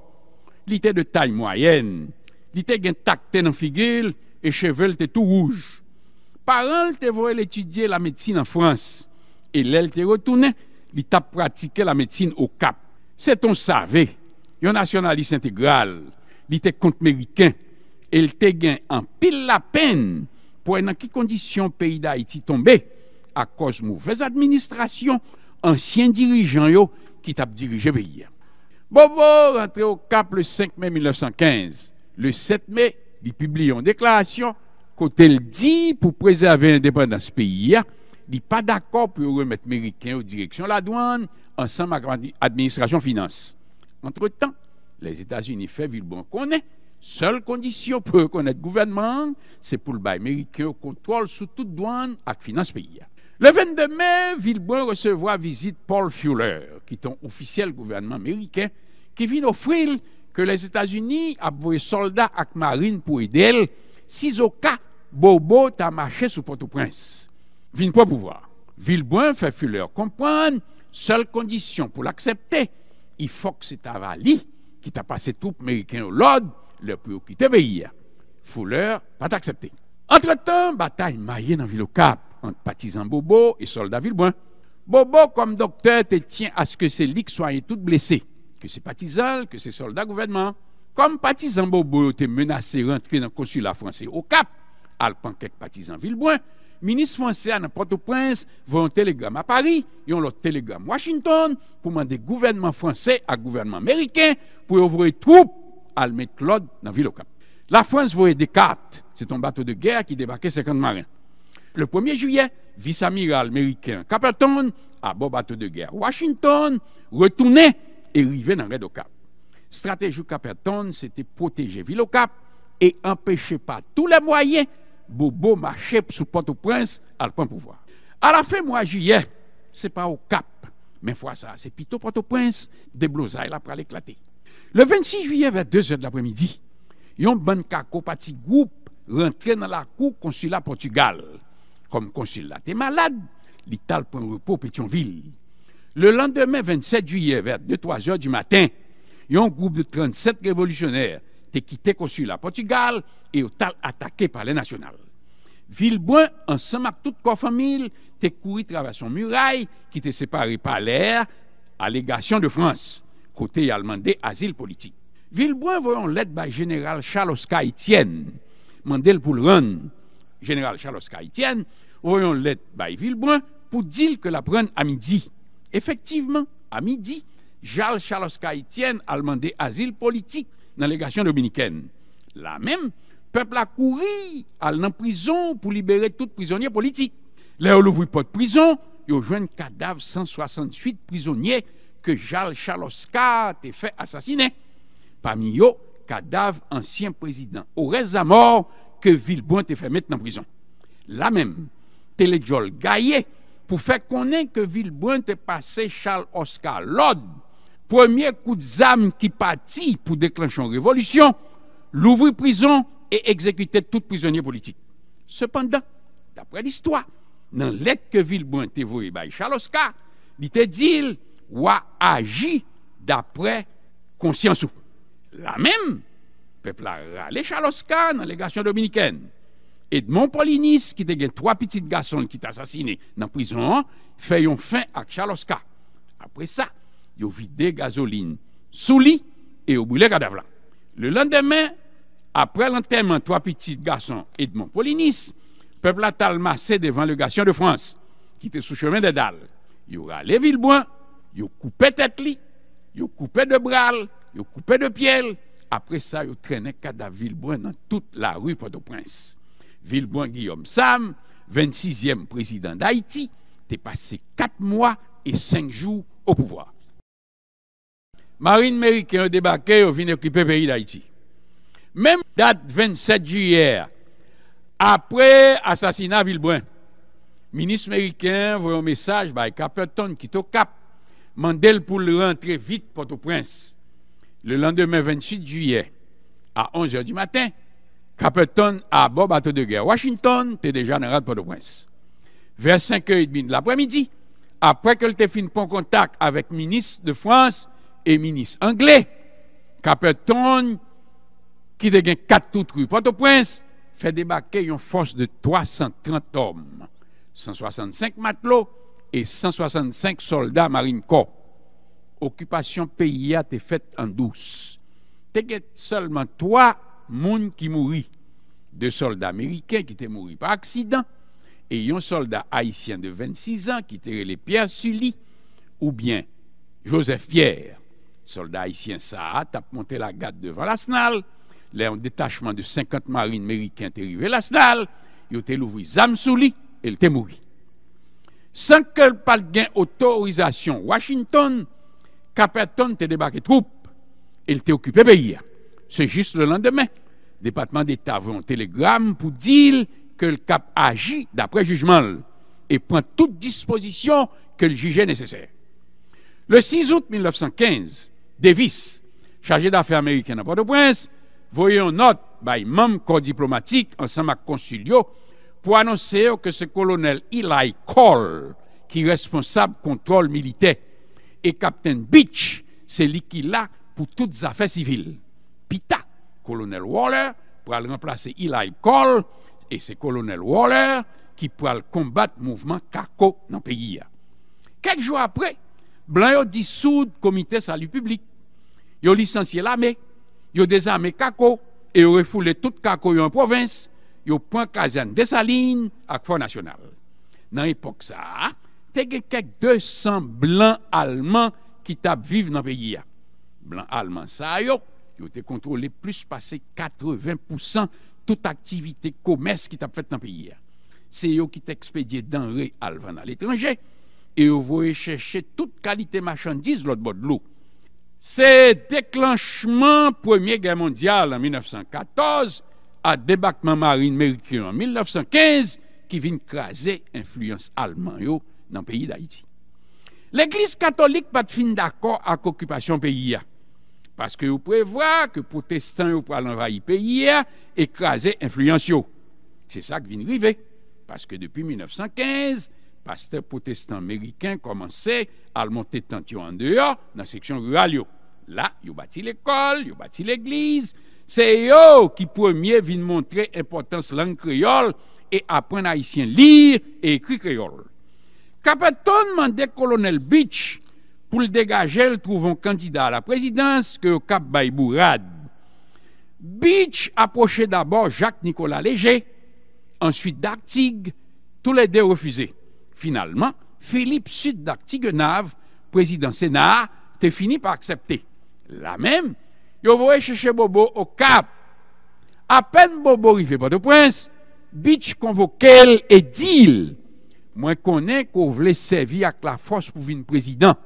li te de tay mwayen, li te gen takten an figil, e chevel te tou rouge. Paran te vò el etidye la medsine an Frans, e lèl te rotounen, li ta pratike la medsine o kap. Se ton save, yo nasyonalise integral, li te kont meriken, el te gen an pil la pen, pou en an ki kondisyon peyi da iti tombe, à cause de mauvaise administration, anciens dirigeants qui t'a dirigé le pays. Bobo rentré au Cap le 5 mai 1915. Le 7 mai, il publie une déclaration côté il dit pour préserver l'indépendance pays. Il n'est pas d'accord pour remettre Américains aux direction de la douane ensemble avec l'administration finance. Entre-temps, les États-Unis font ville bon qu'on est. Seule condition pour reconnaître le gouvernement, c'est pour le bail américain au contrôle sous toute douane avec finance pays. Le 22 mai, Villebois recevra visite Paul Fuller, qui est un officiel gouvernement américain, qui vient offrir que les États-Unis envoyé soldats à marine pour aider si au cas Bobo t'a marché sous Port-au-Prince. Vin pas pouvoir. Villebois fait Fuller comprendre, seule condition pour l'accepter, il faut que c'est Avali qui t'a passé troupes américaines au Lord, le plus qui t'obéir. Fuller pas accepté. Entre-temps, bataille maillée dans ville cap entre partisan Bobo et soldats Villeboin. Bobo, comme docteur, te tient à ce que ces ligues soient toutes blessées, que c'est partisan, que c'est soldat gouvernement. Comme partisan Bobo était menacé de rentrer dans le consulat français au Cap, de quelques partisan Villeboin, ministre français à Port-au-Prince voit un télégramme à Paris, et ont leur télégramme à Washington pour demander gouvernement français à gouvernement américain pour ouvrir troupes à mettre Claude dans la ville au Cap. La France voyait des cartes. C'est un bateau de guerre qui débarquait 50 marins. Le 1er juillet, vice-amiral américain Caperton, à bord bateau de guerre Washington, retournait et arrivait dans Red au Cap. Stratégie Caperton, c'était protéger Ville Cap et empêcher par tous les moyens Bobo marcher sous Port-au-Prince à le de pouvoir. À la fin mois juillet, c'est pas au Cap, mais fois ça, c'est plutôt Port-au-Prince, des blousailles là pour l'éclater. Le 26 juillet, vers 2 h de l'après-midi, yon bon caco rentrait groupe dans la cour consulat Portugal. kom konsil la te malade, li tal pon repou pechon vil. Le lan demen 27 juye, ver 2-3 jeur di maten, yon groub de 37 revolusyoner te kite konsil la Portugal e yo tal atake pa le nasyonal. Vilboin, ansan mak tout kofan mil, te kouri travè son muraï ki te separe pa lè, a legasyon de Frans, kote yal mande asil politik. Vilboin voyon let ba general Charles Oscar Etienne, mandel pou l'ronne, général Charles Kaitien, voyons lettre by Villebrun pour dire que la prenne à midi. Effectivement, à midi, Charles Charles Kaitien a demandé asile politique dans la légation dominicaine. Là même, peuple a couru à en prison pour libérer tout prisonniers politiques. Là, on l'ouvre pas de prison, il y a cadavre 168 prisonniers que Charles Charles a fait assassiner. Parmi eux, cadavre ancien président à mort ke Vilboen te fè met nan prizon. La menm, te le djol gaye pou fè konen ke Vilboen te pase Charles Oscar l'od premier kout zam ki pati pou deklanchon revolutyon louvri prizon e ekzekwite tout prizonier politik. Sependan, dapre l'istwa, nan lek ke Vilboen te vou e bay Charles Oscar, li te dil wak aji dapre konsyansou. La menm, peuple a râlé Chaloska dans l'égation dominicaine. Edmond Polinis, qui a trois petits garçons qui ont assassinés dans la prison, fait une fin à Chaloska. Après ça, ils ont vidé gasoline sous lit et il a brûlé le cadavre. Le lendemain, après l'enterrement de trois petits garçons, Edmond Polinis, le peuple a talmassé devant le de France, qui était sous chemin des dalles. Il a râlé Villebois, ils ont coupé tête ils il coupé de bras, il a coupé de pieds. apre sa yo trenen kada Vilboin nan tout la rue Port-au-Prince. Vilboin Guillaume Sam, 26e prezident d'Haïti, te pase 4 mwa e 5 jou ou pouvoi. Marine mèrikè yo debakè yo vin ekripe peyi d'Haïti. Mem date 27 ju yè, apre asasina Vilboin, minis mèrikè vwè yon mesaj bay Kapelton ki to kap, mandel pou l rentre vit Port-au-Prince. le lendemain 28 juillet, à 11h du matin, Caperton à bord bateau de guerre Washington, était déjà dans le Port-au-Prince. Vers 5h30 de l'après-midi, après que le fini prendre contact avec ministre de France et ministre anglais, Caperton, qui a quatre 4 rue Port-au-Prince, fait débarquer une force de 330 hommes, 165 matelots et 165 soldats Marine Corps occupation pays a été faite en douce. T'es seulement trois personnes qui mourit. Deux soldats américains qui étaient morts par accident et un soldat haïtien de 26 ans qui était les sur lui, ou bien Joseph Pierre, soldat haïtien ça, a monté la garde devant la SNAL. Là, un détachement de 50 marines américains est arrivé la SNAL. Il été l'ouvri Zam Souli et il était mort. Sans qu'elle n'ait pas autorisation Washington, Caperton te débarqué troupe, il t'est occupé pays. pays. juste le le lendemain, d'État département d'État un télégramme pour dire que le Cap agit d'après jugement jugement et prend toute que qu'il jugeait nécessaire. Le 6 août 1915, Davis, chargé d'affaires américaines à Port-au-Prince, voyait une note même même corps diplomatique à avec pour pour que que colonel colonel Eli Cole responsable responsable contrôle militaire, e Kapten Bitch se liki la pou tout zafè sivil. Pita, Kolonel Waller pou al remplase Eli Cole e se Kolonel Waller ki pou al kombat mouvment kako nan peyi ya. Kek jou apre, blan yo disoud komite sali publik. Yo lisansye lame, yo dezame kako e yo refoule tout kako yo an provins yo pon kazen desaline ak fòr nasyonal. Nan epok sa a, te gen kek 200 blan alman ki tap vive nan pe yi ya. Blan alman sa yo, yo te kontrole plus pase 80% tout aktivite komes ki tap fet nan pe yi ya. Se yo ki te ekspedye dan re alvan al etranje, e yo voye cheshe tout kalite machandise lot bod lou. Se deklanchman Premier Guerre Mondiale an 1914 a debakman marine Merikyo an 1915 ki vin krasé influence alman yo dans le pays d'Haïti. L'Église catholique pas de fin d'accord avec l'occupation pays. Parce que vous pouvez voir que les protestants pour envahir le pays, écraser influenciaux. C'est ça qui vient arriver. Parce que depuis 1915, pasteurs protestants américains commençaient à monter tantôt en dehors dans la section rurale. Là, ils ont bâti l'école, ils ont bâti l'église. C'est eux qui premier viennent montrer l'importance de la langue créole et apprendre haïtien lire et écrire créole. Capitaine mandé colonel Beach pour le dégager, le trouvant candidat à la présidence que Cap Baille-Bourad. Beach approchait d'abord Jacques-Nicolas Léger, ensuite Dactigue, tous les deux refusés. Finalement, Philippe Sud Dactigue président Sénat, te fini par accepter. La même, il voulait chercher Bobo au Cap. À peine Bobo fait pas de prince, Beach convoquait et dit Mwen konen kou vle sevi ak la fos pou vin prezidant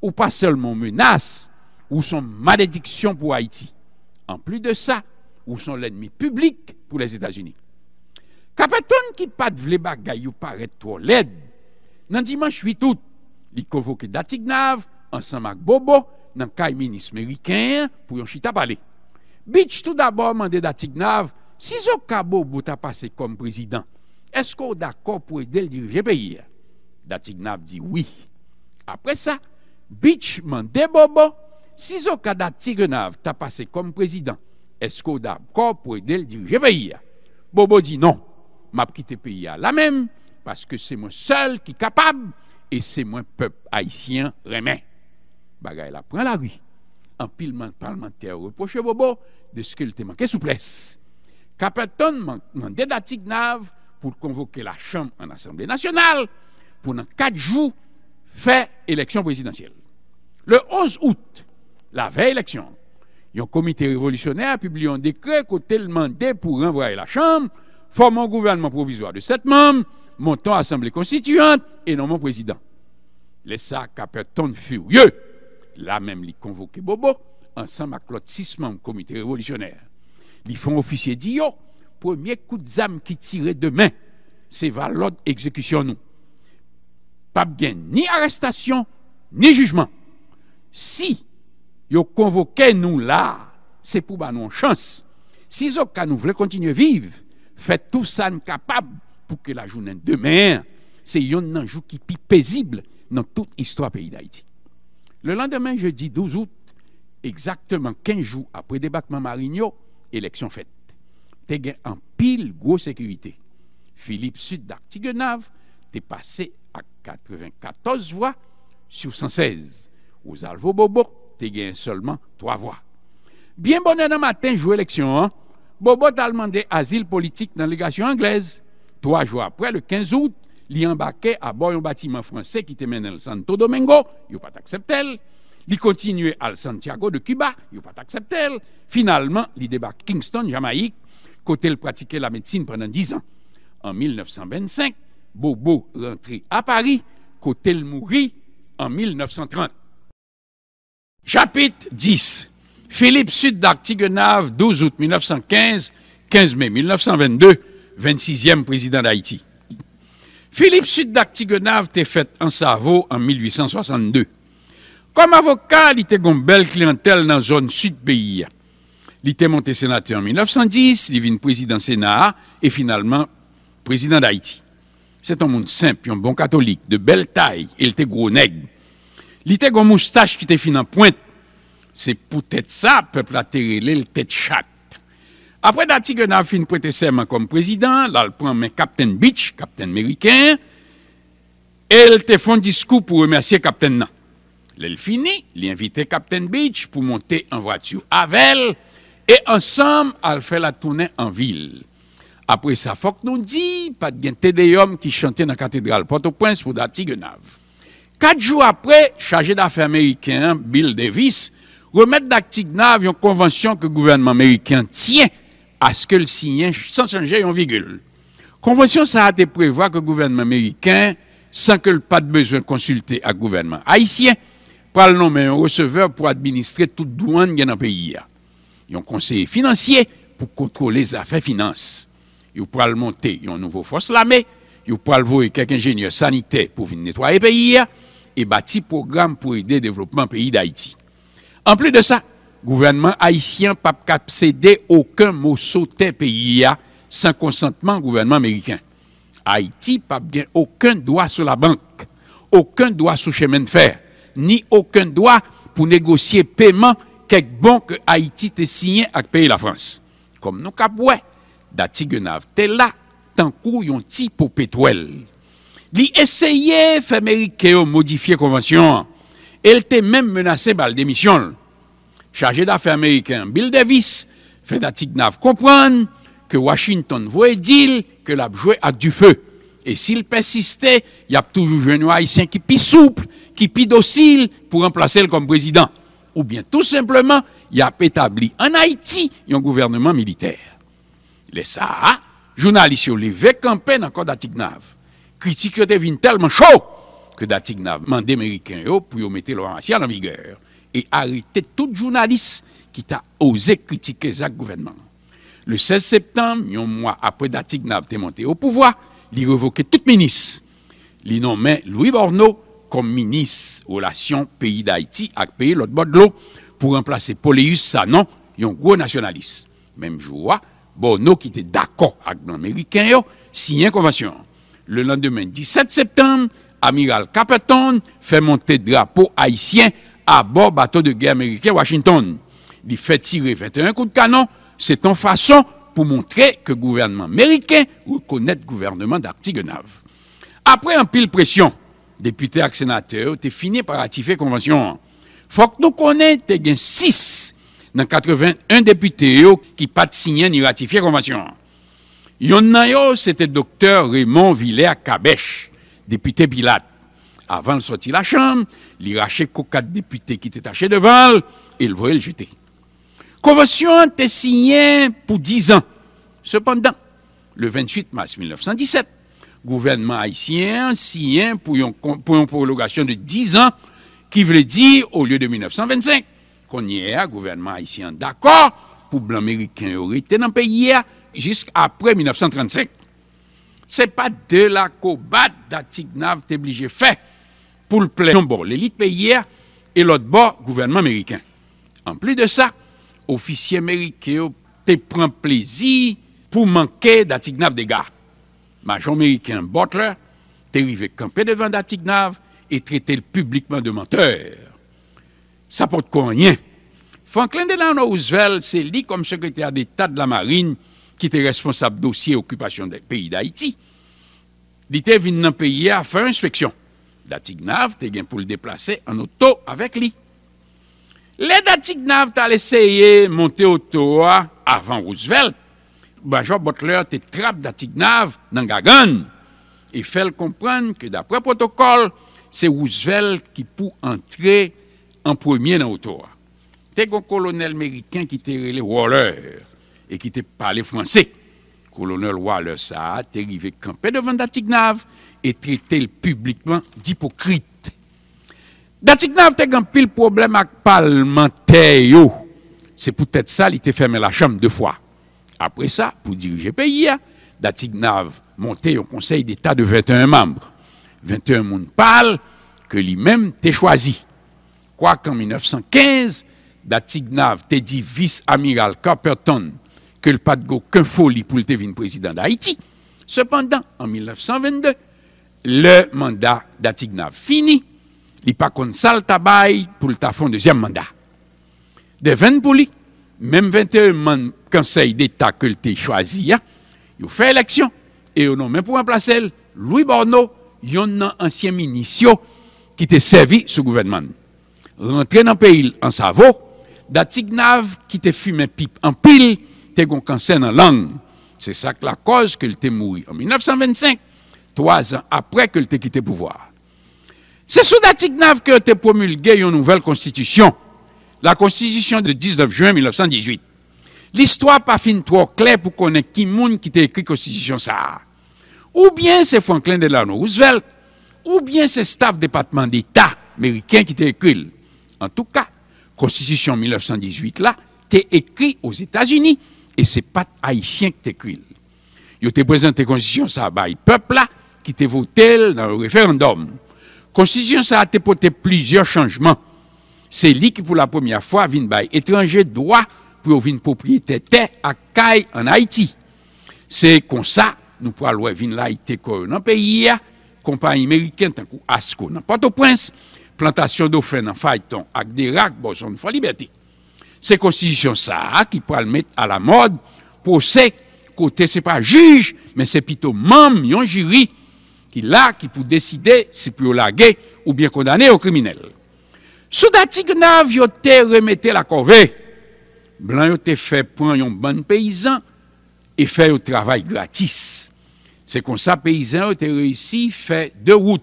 Ou pa selman menas Ou son malediksyon pou Haiti An pli de sa Ou son lenmi publik pou les Etats-Unis Kapetoun ki pat vle bagayou paret tro led Nan dimanj 8 out Li kouvoke datignav An sanmak bobo Nan kay menis meriken Pou yon chita pale Bit ch tout daba mande datignav Si zo kabo bouta pase kom prezidant esko ou da kor pou edel dirije peyi ya? Da Tignav di wii. Apre sa, bich mande Bobo, si zo ka da Tignav ta pase kom prezident, esko ou da kor pou edel dirije peyi ya? Bobo di non, ma pkite peyi ya la men, paske se mwen sol ki kapab, e se mwen pep haisyen remen. Bagay la pren la wii. An pilman parlmante a reproche Bobo de skil te manke souplesse. Kapaton mande da Tignav pour convoquer la Chambre en Assemblée nationale pour, quatre jours, faire élection présidentielle. Le 11 août, la veille élection, un comité révolutionnaire publie un décret côté demandé pour renvoyer la Chambre, formant un gouvernement provisoire de sept membres, montant assemblée constituante et nommant président. Les ton furieux, là même, les convoqué Bobo, ensemble avec l'autre six membres comité révolutionnaire. Ils font officier d'IO, premye kout zam ki tire demen, se valod ekzekisyon nou. Pab gen ni arrestasyon, ni jujman. Si yo konvoke nou la, se pou ba nou an chans. Si zo ka nou vle kontinye vive, fet tou san kapab pou ke la jounen demen, se yon nan jou ki pi pezible nan tout istwa peyi da iti. Le lan demen je di 12 out, ekzakteman 15 jou apre debakman Marigno, eleksyon fete. t'es gagné en pile gros sécurité. Philippe Sud d'Artigenav t'es passé à 94 voix sur 116. Aux Bobo te gagné seulement 3 voix. Bien bonne nan matin je l'élection, hein? Bobo t'allemande asile politique dans nan anglaise. anglaise. 3 jours après, le 15 août, li embarquait à bord yon bâtiment français qui te à Santo Domingo, yo pas akseptel. Li continue à Santiago de Cuba, yo pas akseptel. Finalement, li debak Kingston, Jamaïque côté il pratiquait la médecine pendant dix ans. En 1925, Bobo rentré à Paris, côté il mourit en 1930. Chapitre 10. Philippe Sud 12 août 1915, 15 mai 1922, 26e président d'Haïti. Philippe Sud d'Artigenave était fait en Savo en 1862. Comme avocat, il était une belle clientèle dans la zone sud pays. Il était monté sénateur en 1910, il est président Sénat et finalement président d'Haïti. C'est un monde simple, un bon catholique, de belle taille, il était gros nègre. Il était un moustache qui était fin en pointe. C'est peut-être ça, peuple a terrelé le tête chatte. Après Dati a fin prêté comme président, là il prend mais Captain Beach, Captain américain, et il te fait un discours pour remercier Captain Nan. Il finit, il invite Captain Beach pour monter en voiture avec elle et ensemble, elle fait la tournée en ville. Après ça, faut que nous dit, pas de hommes qui chantaient dans la cathédrale Port-au-Prince pour Dati Quatre jours après, chargé d'affaires américain Bill Davis remettre d'Actignav une convention que le gouvernement américain tient à ce que le signe sans changer une virgule. Convention, ça a été prévoir que le gouvernement américain, sans que le pas de besoin consulter à gouvernement haïtien, pour le un receveur pour administrer toute douane dans le pays. Hein un conseiller financier pour contrôler les affaires finances. Ils pourraient monter une nouvelle force l'armée, ils pourraient vouer quelques ingénieurs sanitaires pour venir nettoyer le pays et bâtir programme pour aider le développement du pays d'Haïti. En plus de ça, le gouvernement haïtien n'a pas céder aucun mot sauté pays sans consentement du gouvernement américain. Haïti n'a aucun droit sur la banque, aucun droit sur le chemin de fer, ni aucun droit pour négocier paiement kek bon ke Haiti te sinye ak peyi la Frans. Kom nou kap wè, da Tignav te la, tan kou yon ti pou petwèl. Li eseye, fè Amerike yo modifiè konvansyon, el te mèm menase bal demisyon. Chagè da fè Amerike yon Bill Davis, fè da Tignav kompran ke Washington wè dil ke l ap jwè ak du fè. E si l persistè, y ap toujou jwen wè aysen ki pi souple, ki pi dosil, pou remplase l kom prezidant. Ou bien tout simplement, y ap etabli en Haïti yon gouvernement militaire. Les Sahara, jounalist yo levé kampè nan kon Datiknav, kritik yo te vin telman chou, ke Datiknav mandé merikèn yo pou yo mette loransi ananmigèr, e harite tout jounalist ki ta ose kritike zak gouvernement. Le 16 septem, yon mwa apre Datiknav te monte yo pouvoi, li revoke tout menis, li nomè Louis Borneau, comme ministre relations pays d'Haïti avec pays l'autre bord de l'eau pour remplacer Poléus Sanon, un gros nationaliste. Même jour, Bono qui était d'accord avec l'Américain, Américains, une convention. Le lendemain 17 septembre, Amiral Capeton fait monter drapeau haïtien à bord bateau de guerre américain Washington. Il fait tirer 21 coups de canon. C'est en façon pour montrer que le gouvernement américain reconnaît le gouvernement d'Arctique-Nav. Après un pile pression, député et sénateur, tu fini par ratifier la convention. Faut que nous connaissions, 6 dans 81 députés qui pas signé ni ratifié convention. a un, c'était docteur Raymond villers à Cabèche, député Pilate. Avant de sortir la chambre, il rachetait quatre députés qui étaient tachés devant et il voulait le jeter. Convention était signée pour 10 ans. Cependant, le 28 mars 1917, Gouvernement Haitien siyen pou yon prologasyon de 10 an ki vle di ou liye de 1925. Konye, Gouvernement Haitien d'akor pou blan Ameriken yorite nan peyiye jiske apre 1935. Se pa de la kobat datiknav te blije fe pou l'ple. Yon bo l'elite peyiye e lot bo Gouvernement Ameriken. An pli de sa, ofisyen Ameriken te pren plezi pou manke datiknav de garte. Majon meriken Butler te rive kampe devan Datignav e trete publikman de manteur. Sa pot konyen, Franklin Delano Roosevelt se li kom sekreter ad etat de la marine ki te responsab dosye okupasyon de peyi d'Haïti. Li te vin nan peyi a fe inspeksyon. Datignav te gen pou le deplase an oto avek li. Le Datignav te ale seye monte o toa avan Roosevelt Bajor Botler te trap Datiknav nan Gagan E fel kompran ke dapre protokol Se ouzvel ki pou antre An pwemye nan otor Tego kolonel meriken ki te rele Waller E ki te pale franse Kolonel Waller sa Te rive kampe devan Datiknav E trite l publikman dipokrite Datiknav te gampe l problem ak palman teyo Se pou tete sa li te ferme la chanm defwa Après ça, pour diriger le pays, hein, Datignav montait au conseil d'État de 21 membres. 21 monde parle que lui-même t'est choisi. Quoi qu'en 1915, Datignav t'est dit vice-amiral Copperton que le pas de qu'un folie pour le président d'Haïti. Cependant, en 1922, le mandat d'Atignav fini, il n'y a pas qu'on sale pour le taffon deuxième mandat. De 20 pour lui, Mem 21 man konsey deta ke l te chwazi ya, yo fè eleksyon, e yo nan men pou anplase el, Louis Borneau, yon nan ansyen minisyon ki te servi sou gouvenman. Rantren nan peil an savo, datik nav ki te fume en pil, te gon konsey nan lang. Se sak la koz ke l te moui an 1925, toaz an apre ke l te kite pouvoar. Se sou datik nav ke te promulge yon nouvel konstitisyon, la Constitution de 19 juin 1918. L'histoire pas fine trop clair pour connaître qui qui qui écrit écrit constitution. ça. Ou bien c'est Franklin Delano Roosevelt, ou bien c'est staff département d'État américain qui t'a écrit. En tout la Constitution 1918 là t'es écrit aux états unis et' c'est haïtien qui qui ça écrit. Yo ça prezente peuple sa qui qui voté voté dans le référendum. Constitution ça été porté plusieurs changements. Se li ki pou la pwomya fwa vin bay etranje doa pou yo vin popriyete te ak kay an Haiti. Se konsa nou pou alwe vin la Haiti koron an peyi ya, kompan yi meriken tan kou asko nan pato prins, plantasyon do fwen an fay ton ak dirak bo son fwa liberti. Se konstidisyon sa ki pou almet alamod pou se kote se pa juj, men se pito mam yon jiri ki la ki pou deside se pou yo lage ou bien kondane o kriminel. Soudatik na vyote remete la korve, blan yote fe pran yon ban peyizan e fe yon travay gratis. Se konsa peyizan yote reysi fe de wout.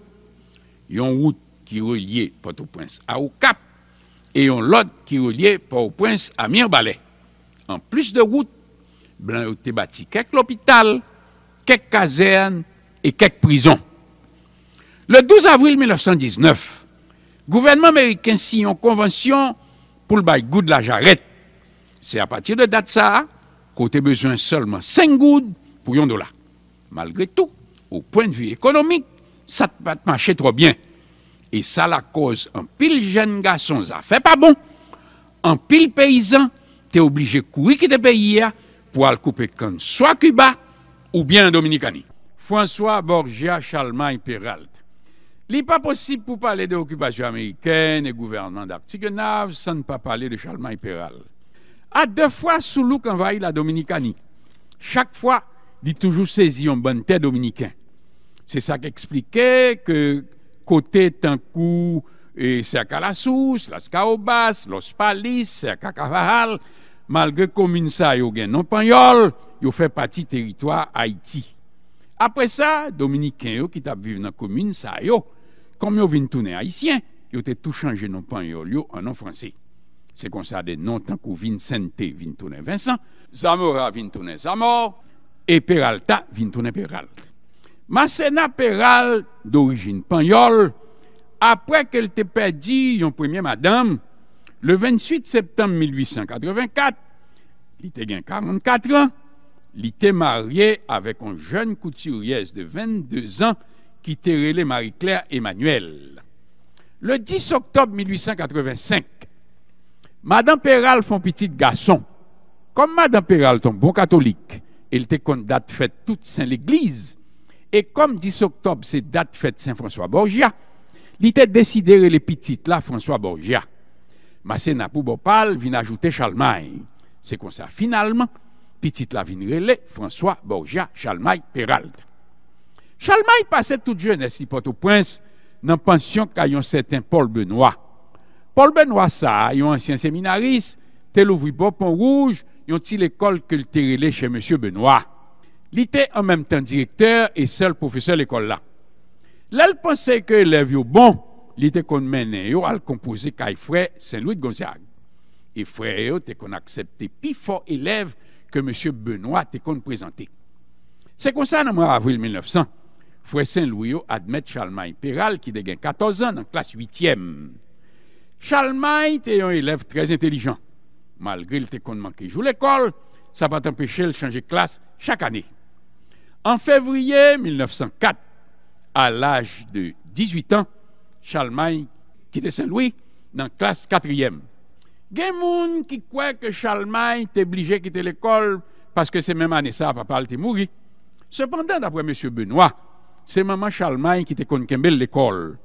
Yon wout ki wou liye pat ou prins a ou kap e yon lot ki wou liye pat ou prins a myan balè. An plus de wout, blan yote bati kek l'opital, kek kazern, e kek prizon. Le 12 avril 1919, gouvernement américain signe une convention pour le bail goud de la jarrette. C'est à partir de date ça, côté besoin seulement 5 good pour yon dollar. Malgré tout, au point de vue économique, ça ne pas marcher trop bien. Et ça la cause un pile jeunes garçons, ça fait pas bon. Un pile paysan, tu es obligé de courir quitter pays hein, pour aller couper quand soit Cuba ou bien en Dominicanie. François Borgia Chalma et n'est pa possible pou parler de d'occupation américaine et gouvernement darctique sans pas parler de et Peral. A de fois, Soulouk envahit la Chaque fois, fwa li toujours sezi yon bante dominicain. C'est ça qui eksplike que côté tankou e Serka Lasous, Laska Obas, Los Palis, Serka malgré malgre ça, sa yo gen non panyol, yo fe partie territoire Haïti. Après ça, Dominiken yo ki tap vive dans sa komyo vintounen Haitien, yo te tou chanje nou Panyol yo an nou Fransi. Se konsade non tankou Vincente vintounen Vincent, Zamora vintounen Zamo, e Peralta vintounen Peralt. Masena Peral, d'orijin Panyol, apre ke l te pe di yon premye madame, le 28 septembe 1884, li te gen 44 an, li te marye avek an jen kouturiez de 22 an qui était Marie-Claire Emmanuel. Le 10 octobre 1885, Madame Péral, font petit garçon. Comme Madame est un bon catholique, elle était comme date fête toute Saint-l'Église. Et comme 10 octobre, c'est date fête Saint-François Borgia, il était décidé les petites là, François Borgia. Masséna pour vient ajouter Chalmaï. C'est comme ça. Finalement, petite là vient François Borgia Chalmaï, Péral. Chalma yi pase tout jènes li pote ou prins nan pensyon ka yon sèten Paul Benoit. Paul Benoit sa, yon ansyen seminaris, te louvri bo pon rouge, yon ti l'ekol külterile chè M. Benoit. Li te an mèm tan direktèr e sel profeseur l'ekol la. Lè l'pensè ke elev yo bon, li te kon menè yo al kompozè ka ifrè Saint-Louis de Gonzague. Ifrè yo te kon akseptè pi fò elev ke M. Benoit te kon prezantè. Se konsè an an mèm avril 1900. Frère Saint-Louis admet Chalmay Peral qui dégain 14 14 dans la classe 8e. Chalmay te un élève très intelligent. Malgré il te kon à l'école, ça ça t'empêcher de changer de classe chaque année. En février 1904, à l'âge de 18 ans, Chalmay quitte Saint-Louis dans la classe 4e. que moun ki obligé de quitter l'école parce que c'est paske se ça, sa papal te mort. Cependant, d'après M. Benoît c'est maman chalmain qui te belle l'école.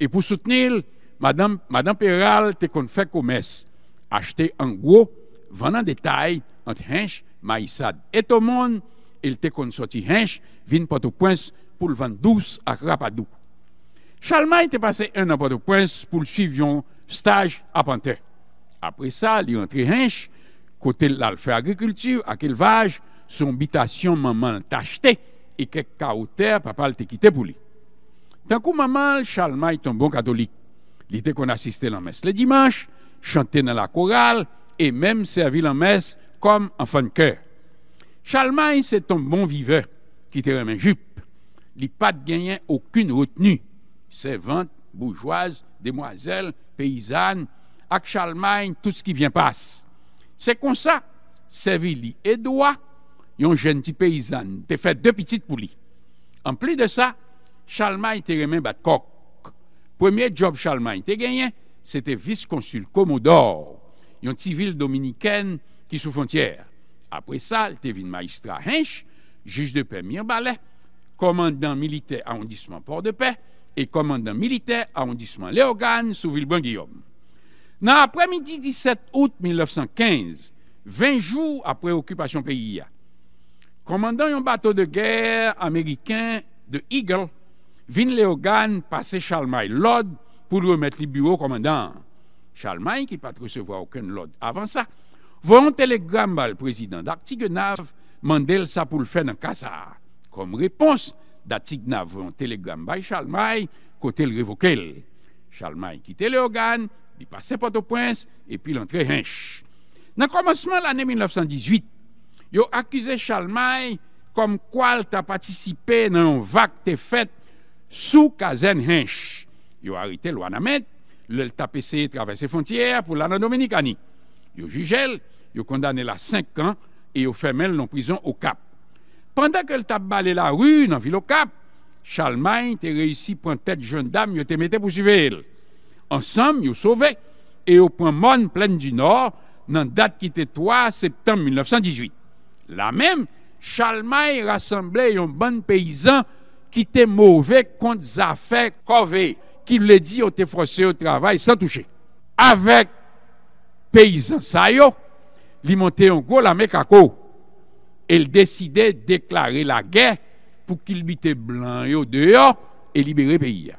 Et pour soutenir, madame, madame Peral te kon fait commerce. Acheter en gros, vendre en détail, entre Hench Maïsad et tout monde, il te kon sorti Hench, vin Port-au-Prince pour le vendre douce à Rapadou. Chalmain te passé un an Port-au-Prince pour le suivre stage à Panthère. Après ça, il est rentré Hench, côté l'alpha agriculture, à élevage, son habitation maman t'a acheté et quelques caractères, papa t'a quitté pour lui. Tant que maman, Chalma est un bon catholique. L'idée qu'on assistait à la messe le dimanche, chantait dans la chorale et même servi la messe comme enfant de cœur. Chalma, c'est un bon viveur qui te en jupe. Il pas gagné aucune retenue. Servante, bourgeoise, demoiselle, paysanne, paysannes, avec Chalmagne, tout ce qui vient passe. C'est comme ça, Séville et Lédouard yon jeune ti paysan te fè de deux petites En plus de ça, Chalmay te remen bat Premier job Chalmay te gagné, c'était vice consul Commodore. Komodor, yon ti dominicaine qui sous frontière. Après ça, il te venu magistrat Hench, juge de paix Mirbalet, commandant militaire arrondissement Port-de-Paix et commandant militaire arrondissement Léogane sous ville-bain guillaume Nan midi 17 août 1915, 20 jours après l'occupation pays. Commandant un bateau de guerre américain de Eagle, Vin Léogan passait Chalmay, l'ordre pour lui remettre le bureau commandant. Charlemagne, qui n'a pas recevoir aucun lode avant ça, voit un télégramme par le président Nav, Mandel ça pour le faire dans Kassar. Comme réponse, d'Artignave voit un télégramme par Charlemagne, côté le révoqué. Chalmay quittait Léogan, il passait Port-au-Prince, et puis l'entrée Hinche. Dans le commencement de l'année 1918, ont accusé Chalmay comme quoi il a participé dans un vague de fêtes sous Hench. Ils ont arrêté Loanamet, le tapé essayé de traverser frontières pour l'année Ils Yo jugé, ont condamné à 5 ans et ont fermé la prison au Cap. Pendant que le balayé la rue dans la ville au Cap, Chalmay a réussi à prendre tête jeune dame, yo te pour suivre. Ensemble, ont sauvé et yo prend Mon pleine du Nord dans date qui était 3 septembre 1918. La même, Chalmay rassemblait un bon paysan qui était mauvais contre affaires corvées, qui le dit qu'il était forcé au travail sans toucher. Avec paysan Sayo, il montait un gros la Mécaco, Il décidait de déclarer la guerre pour qu'il bite blanc au dehors et libérer pays.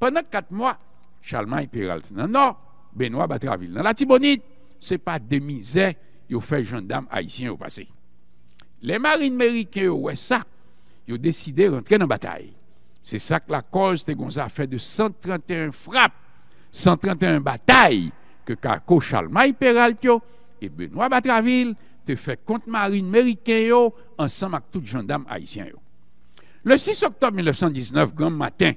Pendant quatre mois, Chalmay péralte dans Benoît Batraville dans la Tibonite, c'est pas de misère, il fait gendarme haïtien au passé. Les marines américains, ouais, ça, ont décidé de rentrer dans la bataille. C'est ça que la cause de a fait de 131 frappes, 131 batailles que Kako Chalmaï Peraltio et Benoît Batraville te fait contre marine en ensemble avec tout gendarmes haïtiennes. Le 6 octobre 1919, grand matin,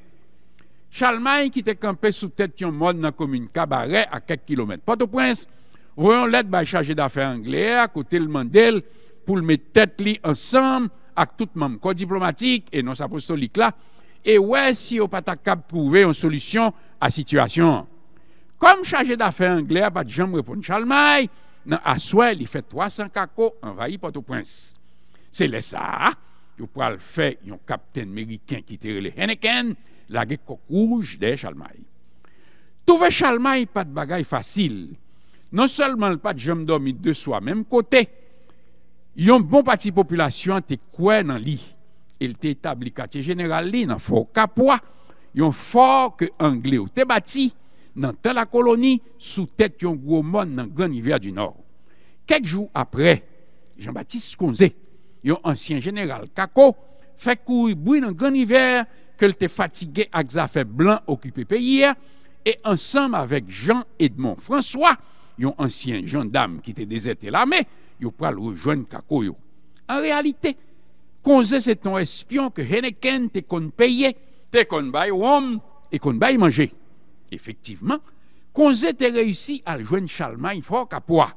Chalmay qui était campé sous tête yon mode dans la commune Cabaret à quelques kilomètres. Port-au-Prince, voyant l'aide par chargé d'affaires anglais à côté le Mandel pour le mettre tête ensemble avec tout le monde, corps diplomatique et nos apostoliques là, et ouais, si on pas capable une solution à la situation. Comme chargé d'affaires anglais, pas de jambe répondre Chalmaï, à Swell, il fait 300 cacos envahis pour tout prince C'est le ça, il peut le faire, un capitaine américain qui tire les Henneken, la gueule rouge de Chalmaï. Trouver Chalmaï, pas de bagaille facile. Non seulement n'a pas de jambe dormi de soi, même côté, Yon bon parti population te kouè dans li. Il te etabli quartier général li nan fort Kapwa. Yon fort que anglais ou te bâti nan tan la colonie sous tête yon gros monde nan Grand hiver du Nord. Quelques jours après, Jean-Baptiste Conzé, yon ancien général Kako, fait courir bruit dans Grand hiver que le fatigué avec affaires blanc occupé pays et ensemble avec Jean Edmond François, yon ansyen jan dam ki te dezete la me, yo pral rejwen kako yo. An realite, konze se ton espyon ke Henneken te kon peye, te kon bay wom, e kon bay manje. Efektiveman, konze te reysi al jwen chalma yifor kapwa.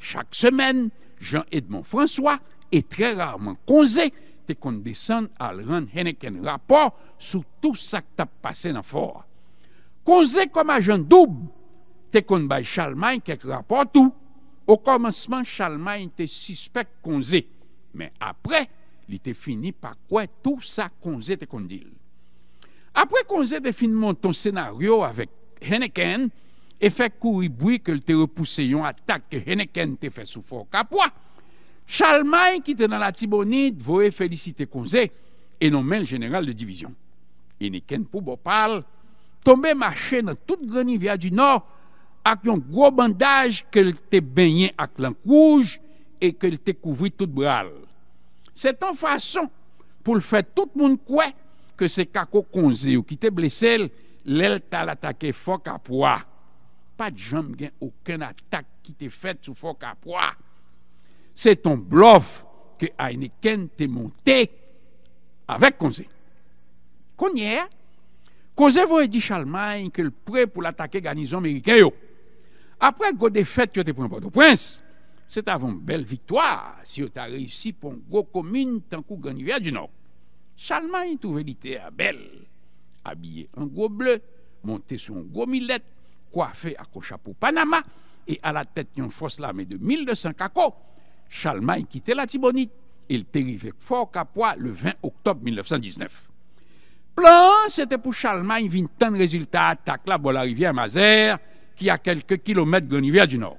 Chak semen, jan Edmond François, e tre raman konze, te kon desan al ran Henneken rapor sou tou sa k tap pase nan for. Konze kom a jan doub, te kon bay Chalmagne kek rapport tout. au commencement Chalmagne était suspect kon mais men apre, li fini par kwe tout ça Conzé te kon dil. Apre ait zè te ton scénario avec Henneken, e fè kouri bruit ke l te repouse yon atak ke Henneken te fait sou fòk apwa, Chalmagne ki te dans la Tibonide voulait féliciter Conzé et e non men de division. Henneken pou bo tombait tombe mache nan tout du nord, ak yon gro bandaj ke l te banyen ak lankouj e ke l te kouvri tout bral. Se ton fason pou l fè tout moun kwe ke se kako konze ou ki te blesel, lèl ta l atake fok apwa. Pat jom gen oken atak ki te fèt sou fok apwa. Se ton blof ke aine ken te montè avek konze. Konye, konze vwe di chalman ke l pre pou l atake ganizon merikeyo. Après la défaite yo te pren Port-au-Prince, se ta si bel viktoar si yo ta reysi pon gwo komine tankou du Nord. trouvait l'idée touve habillé habillé en abye bleu, monté sur un son coiffé milet, kwafe ako chapeau Panama, à la tête yon force lame de 1200 kako, Chalman quittait la et il terrifiait fort Kapwa le 20 octobre 1919. Plan, c'était pour Charlemagne il yi de résultats la bol rivière la Mazer, qui est à quelques kilomètres de l'univers du Nord.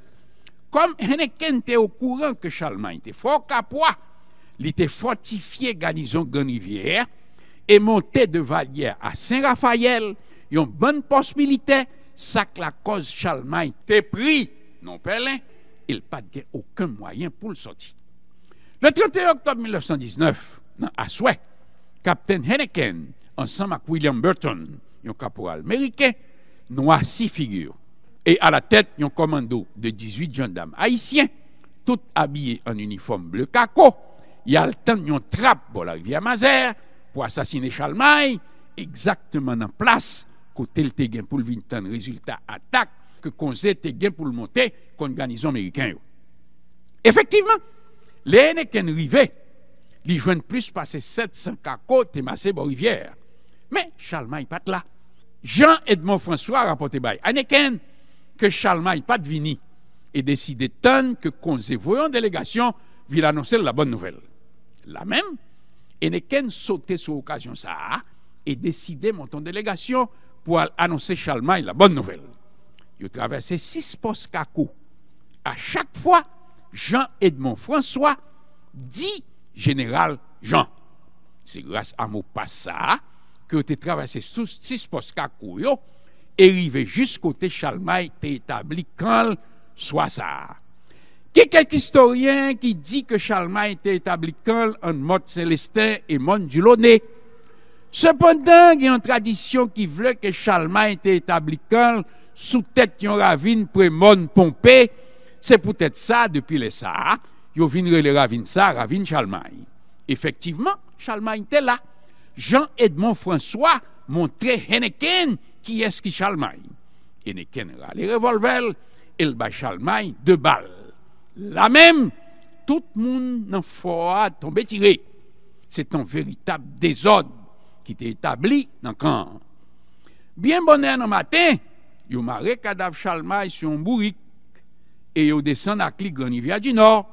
Comme Henneken était au courant que Charlemagne était fort capois, il était fortifié garnison de rivière et monté de Valière à Saint-Raphaël, il y a une bonne possibilité militaire, ça que la cause Charlemagne était pris, non Pélin, il n'a pas de aucun moyen pour le sortir. Le 31 octobre 1919, à Souhait, Captain Henneken, ensemble avec William Burton, un caporal américain, a six figures et à la tête un commando de 18 gendarmes haïtiens, tous habillés en uniforme bleu caco. Il y a le temps une trappe pour la rivière Mazère pour assassiner Chalmaï, exactement en place côté le gain pour le vintan. résultat attaque que conseil te pour le monter contre garnison américain. Effectivement, les Necken rivés, ils joignent plus passé 700 cacos te massé la rivière. Mais Chalmaï pas là. Jean Edmond François rapporté bail. Aneken que n'avait pas deviné et décidé tant que convoy une délégation ville annoncer la bonne nouvelle. La même, et ne qu'un sauté sur occasion ça et décidé monter délégation pour annoncer Charlemagne la bonne nouvelle. Il traversé six postes kakou. À chaque fois, Jean Edmond François dit général Jean. C'est grâce à mon passage que tu traversé six postes cakou jusqu'au jusqu'au côté chalmay te établi quand soit ça. Ki historien qui dit que chalmay te mode mode et et il y Cependant, il y a une tradition qui vle que chalmay te établi sous sous tête yon ravine près mon Pompé, C'est peut-être ça depuis le ça. yo vinre les ravine ça, ravine chalmay. Effectivement, chalmay était là. Jean Edmond François montrait Henneken ki eski chalmay. E ne kenra le revolvel, el bay chalmay de bal. La men, tout moun nan foa tombe tire. Se ton veritab dezod ki te etabli nan kan. Bien bonnen nan matin, yo mare kadav chalmay si yon bourik, e yo desen akli granivya di nor.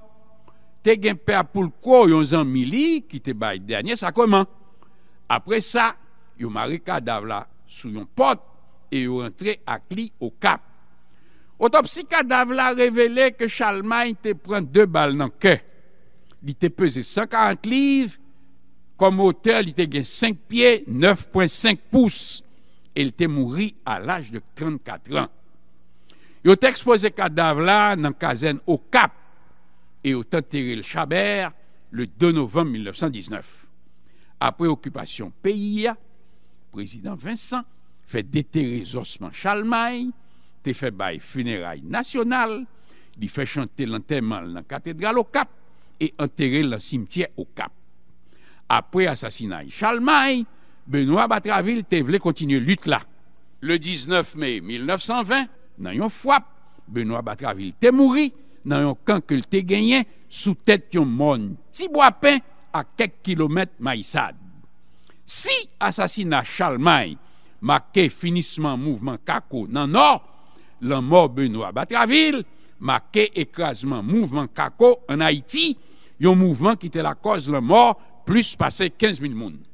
Te genpe apoulkou yon zan mili ki te bay denye sakweman. Apre sa, yo mare kadav la Sous yon pote et yon rentre à cli au cap. Autopsie cadavre la révélé que Chalmany te deux balles dans le cœur. Il te pesé 140 livres, comme hauteur il te gagné 5 pieds 9.5 pouces et il te mort à l'âge de 34 ans. Yo te expose exposé la dans la caserne au Cap et te enterré le Chabert le 2 novembre 1919. Après occupation pays, Prezident Vincent fè deterre Zosman Chalmay, te fè bay funeray nasyonal, li fè chante lan temal nan katedral o kap, e enterre lan simtye o kap. Apre asasinay Chalmay, Benoît Batraville te vle kontinye lüt la. Le 19 May 1920, nan yon fwap, Benoît Batraville te mouri, nan yon kan ke lte genyen, sou tèt yon mon tibwapen a kek kilomet maïsad. Si asasina chalmay ma ke finisman mouvman kako nan no, lan mor Benoit Batraville ma ke ekrasman mouvman kako an Haiti, yon mouvman kite la koz lan mor plus pase 15.000 moun.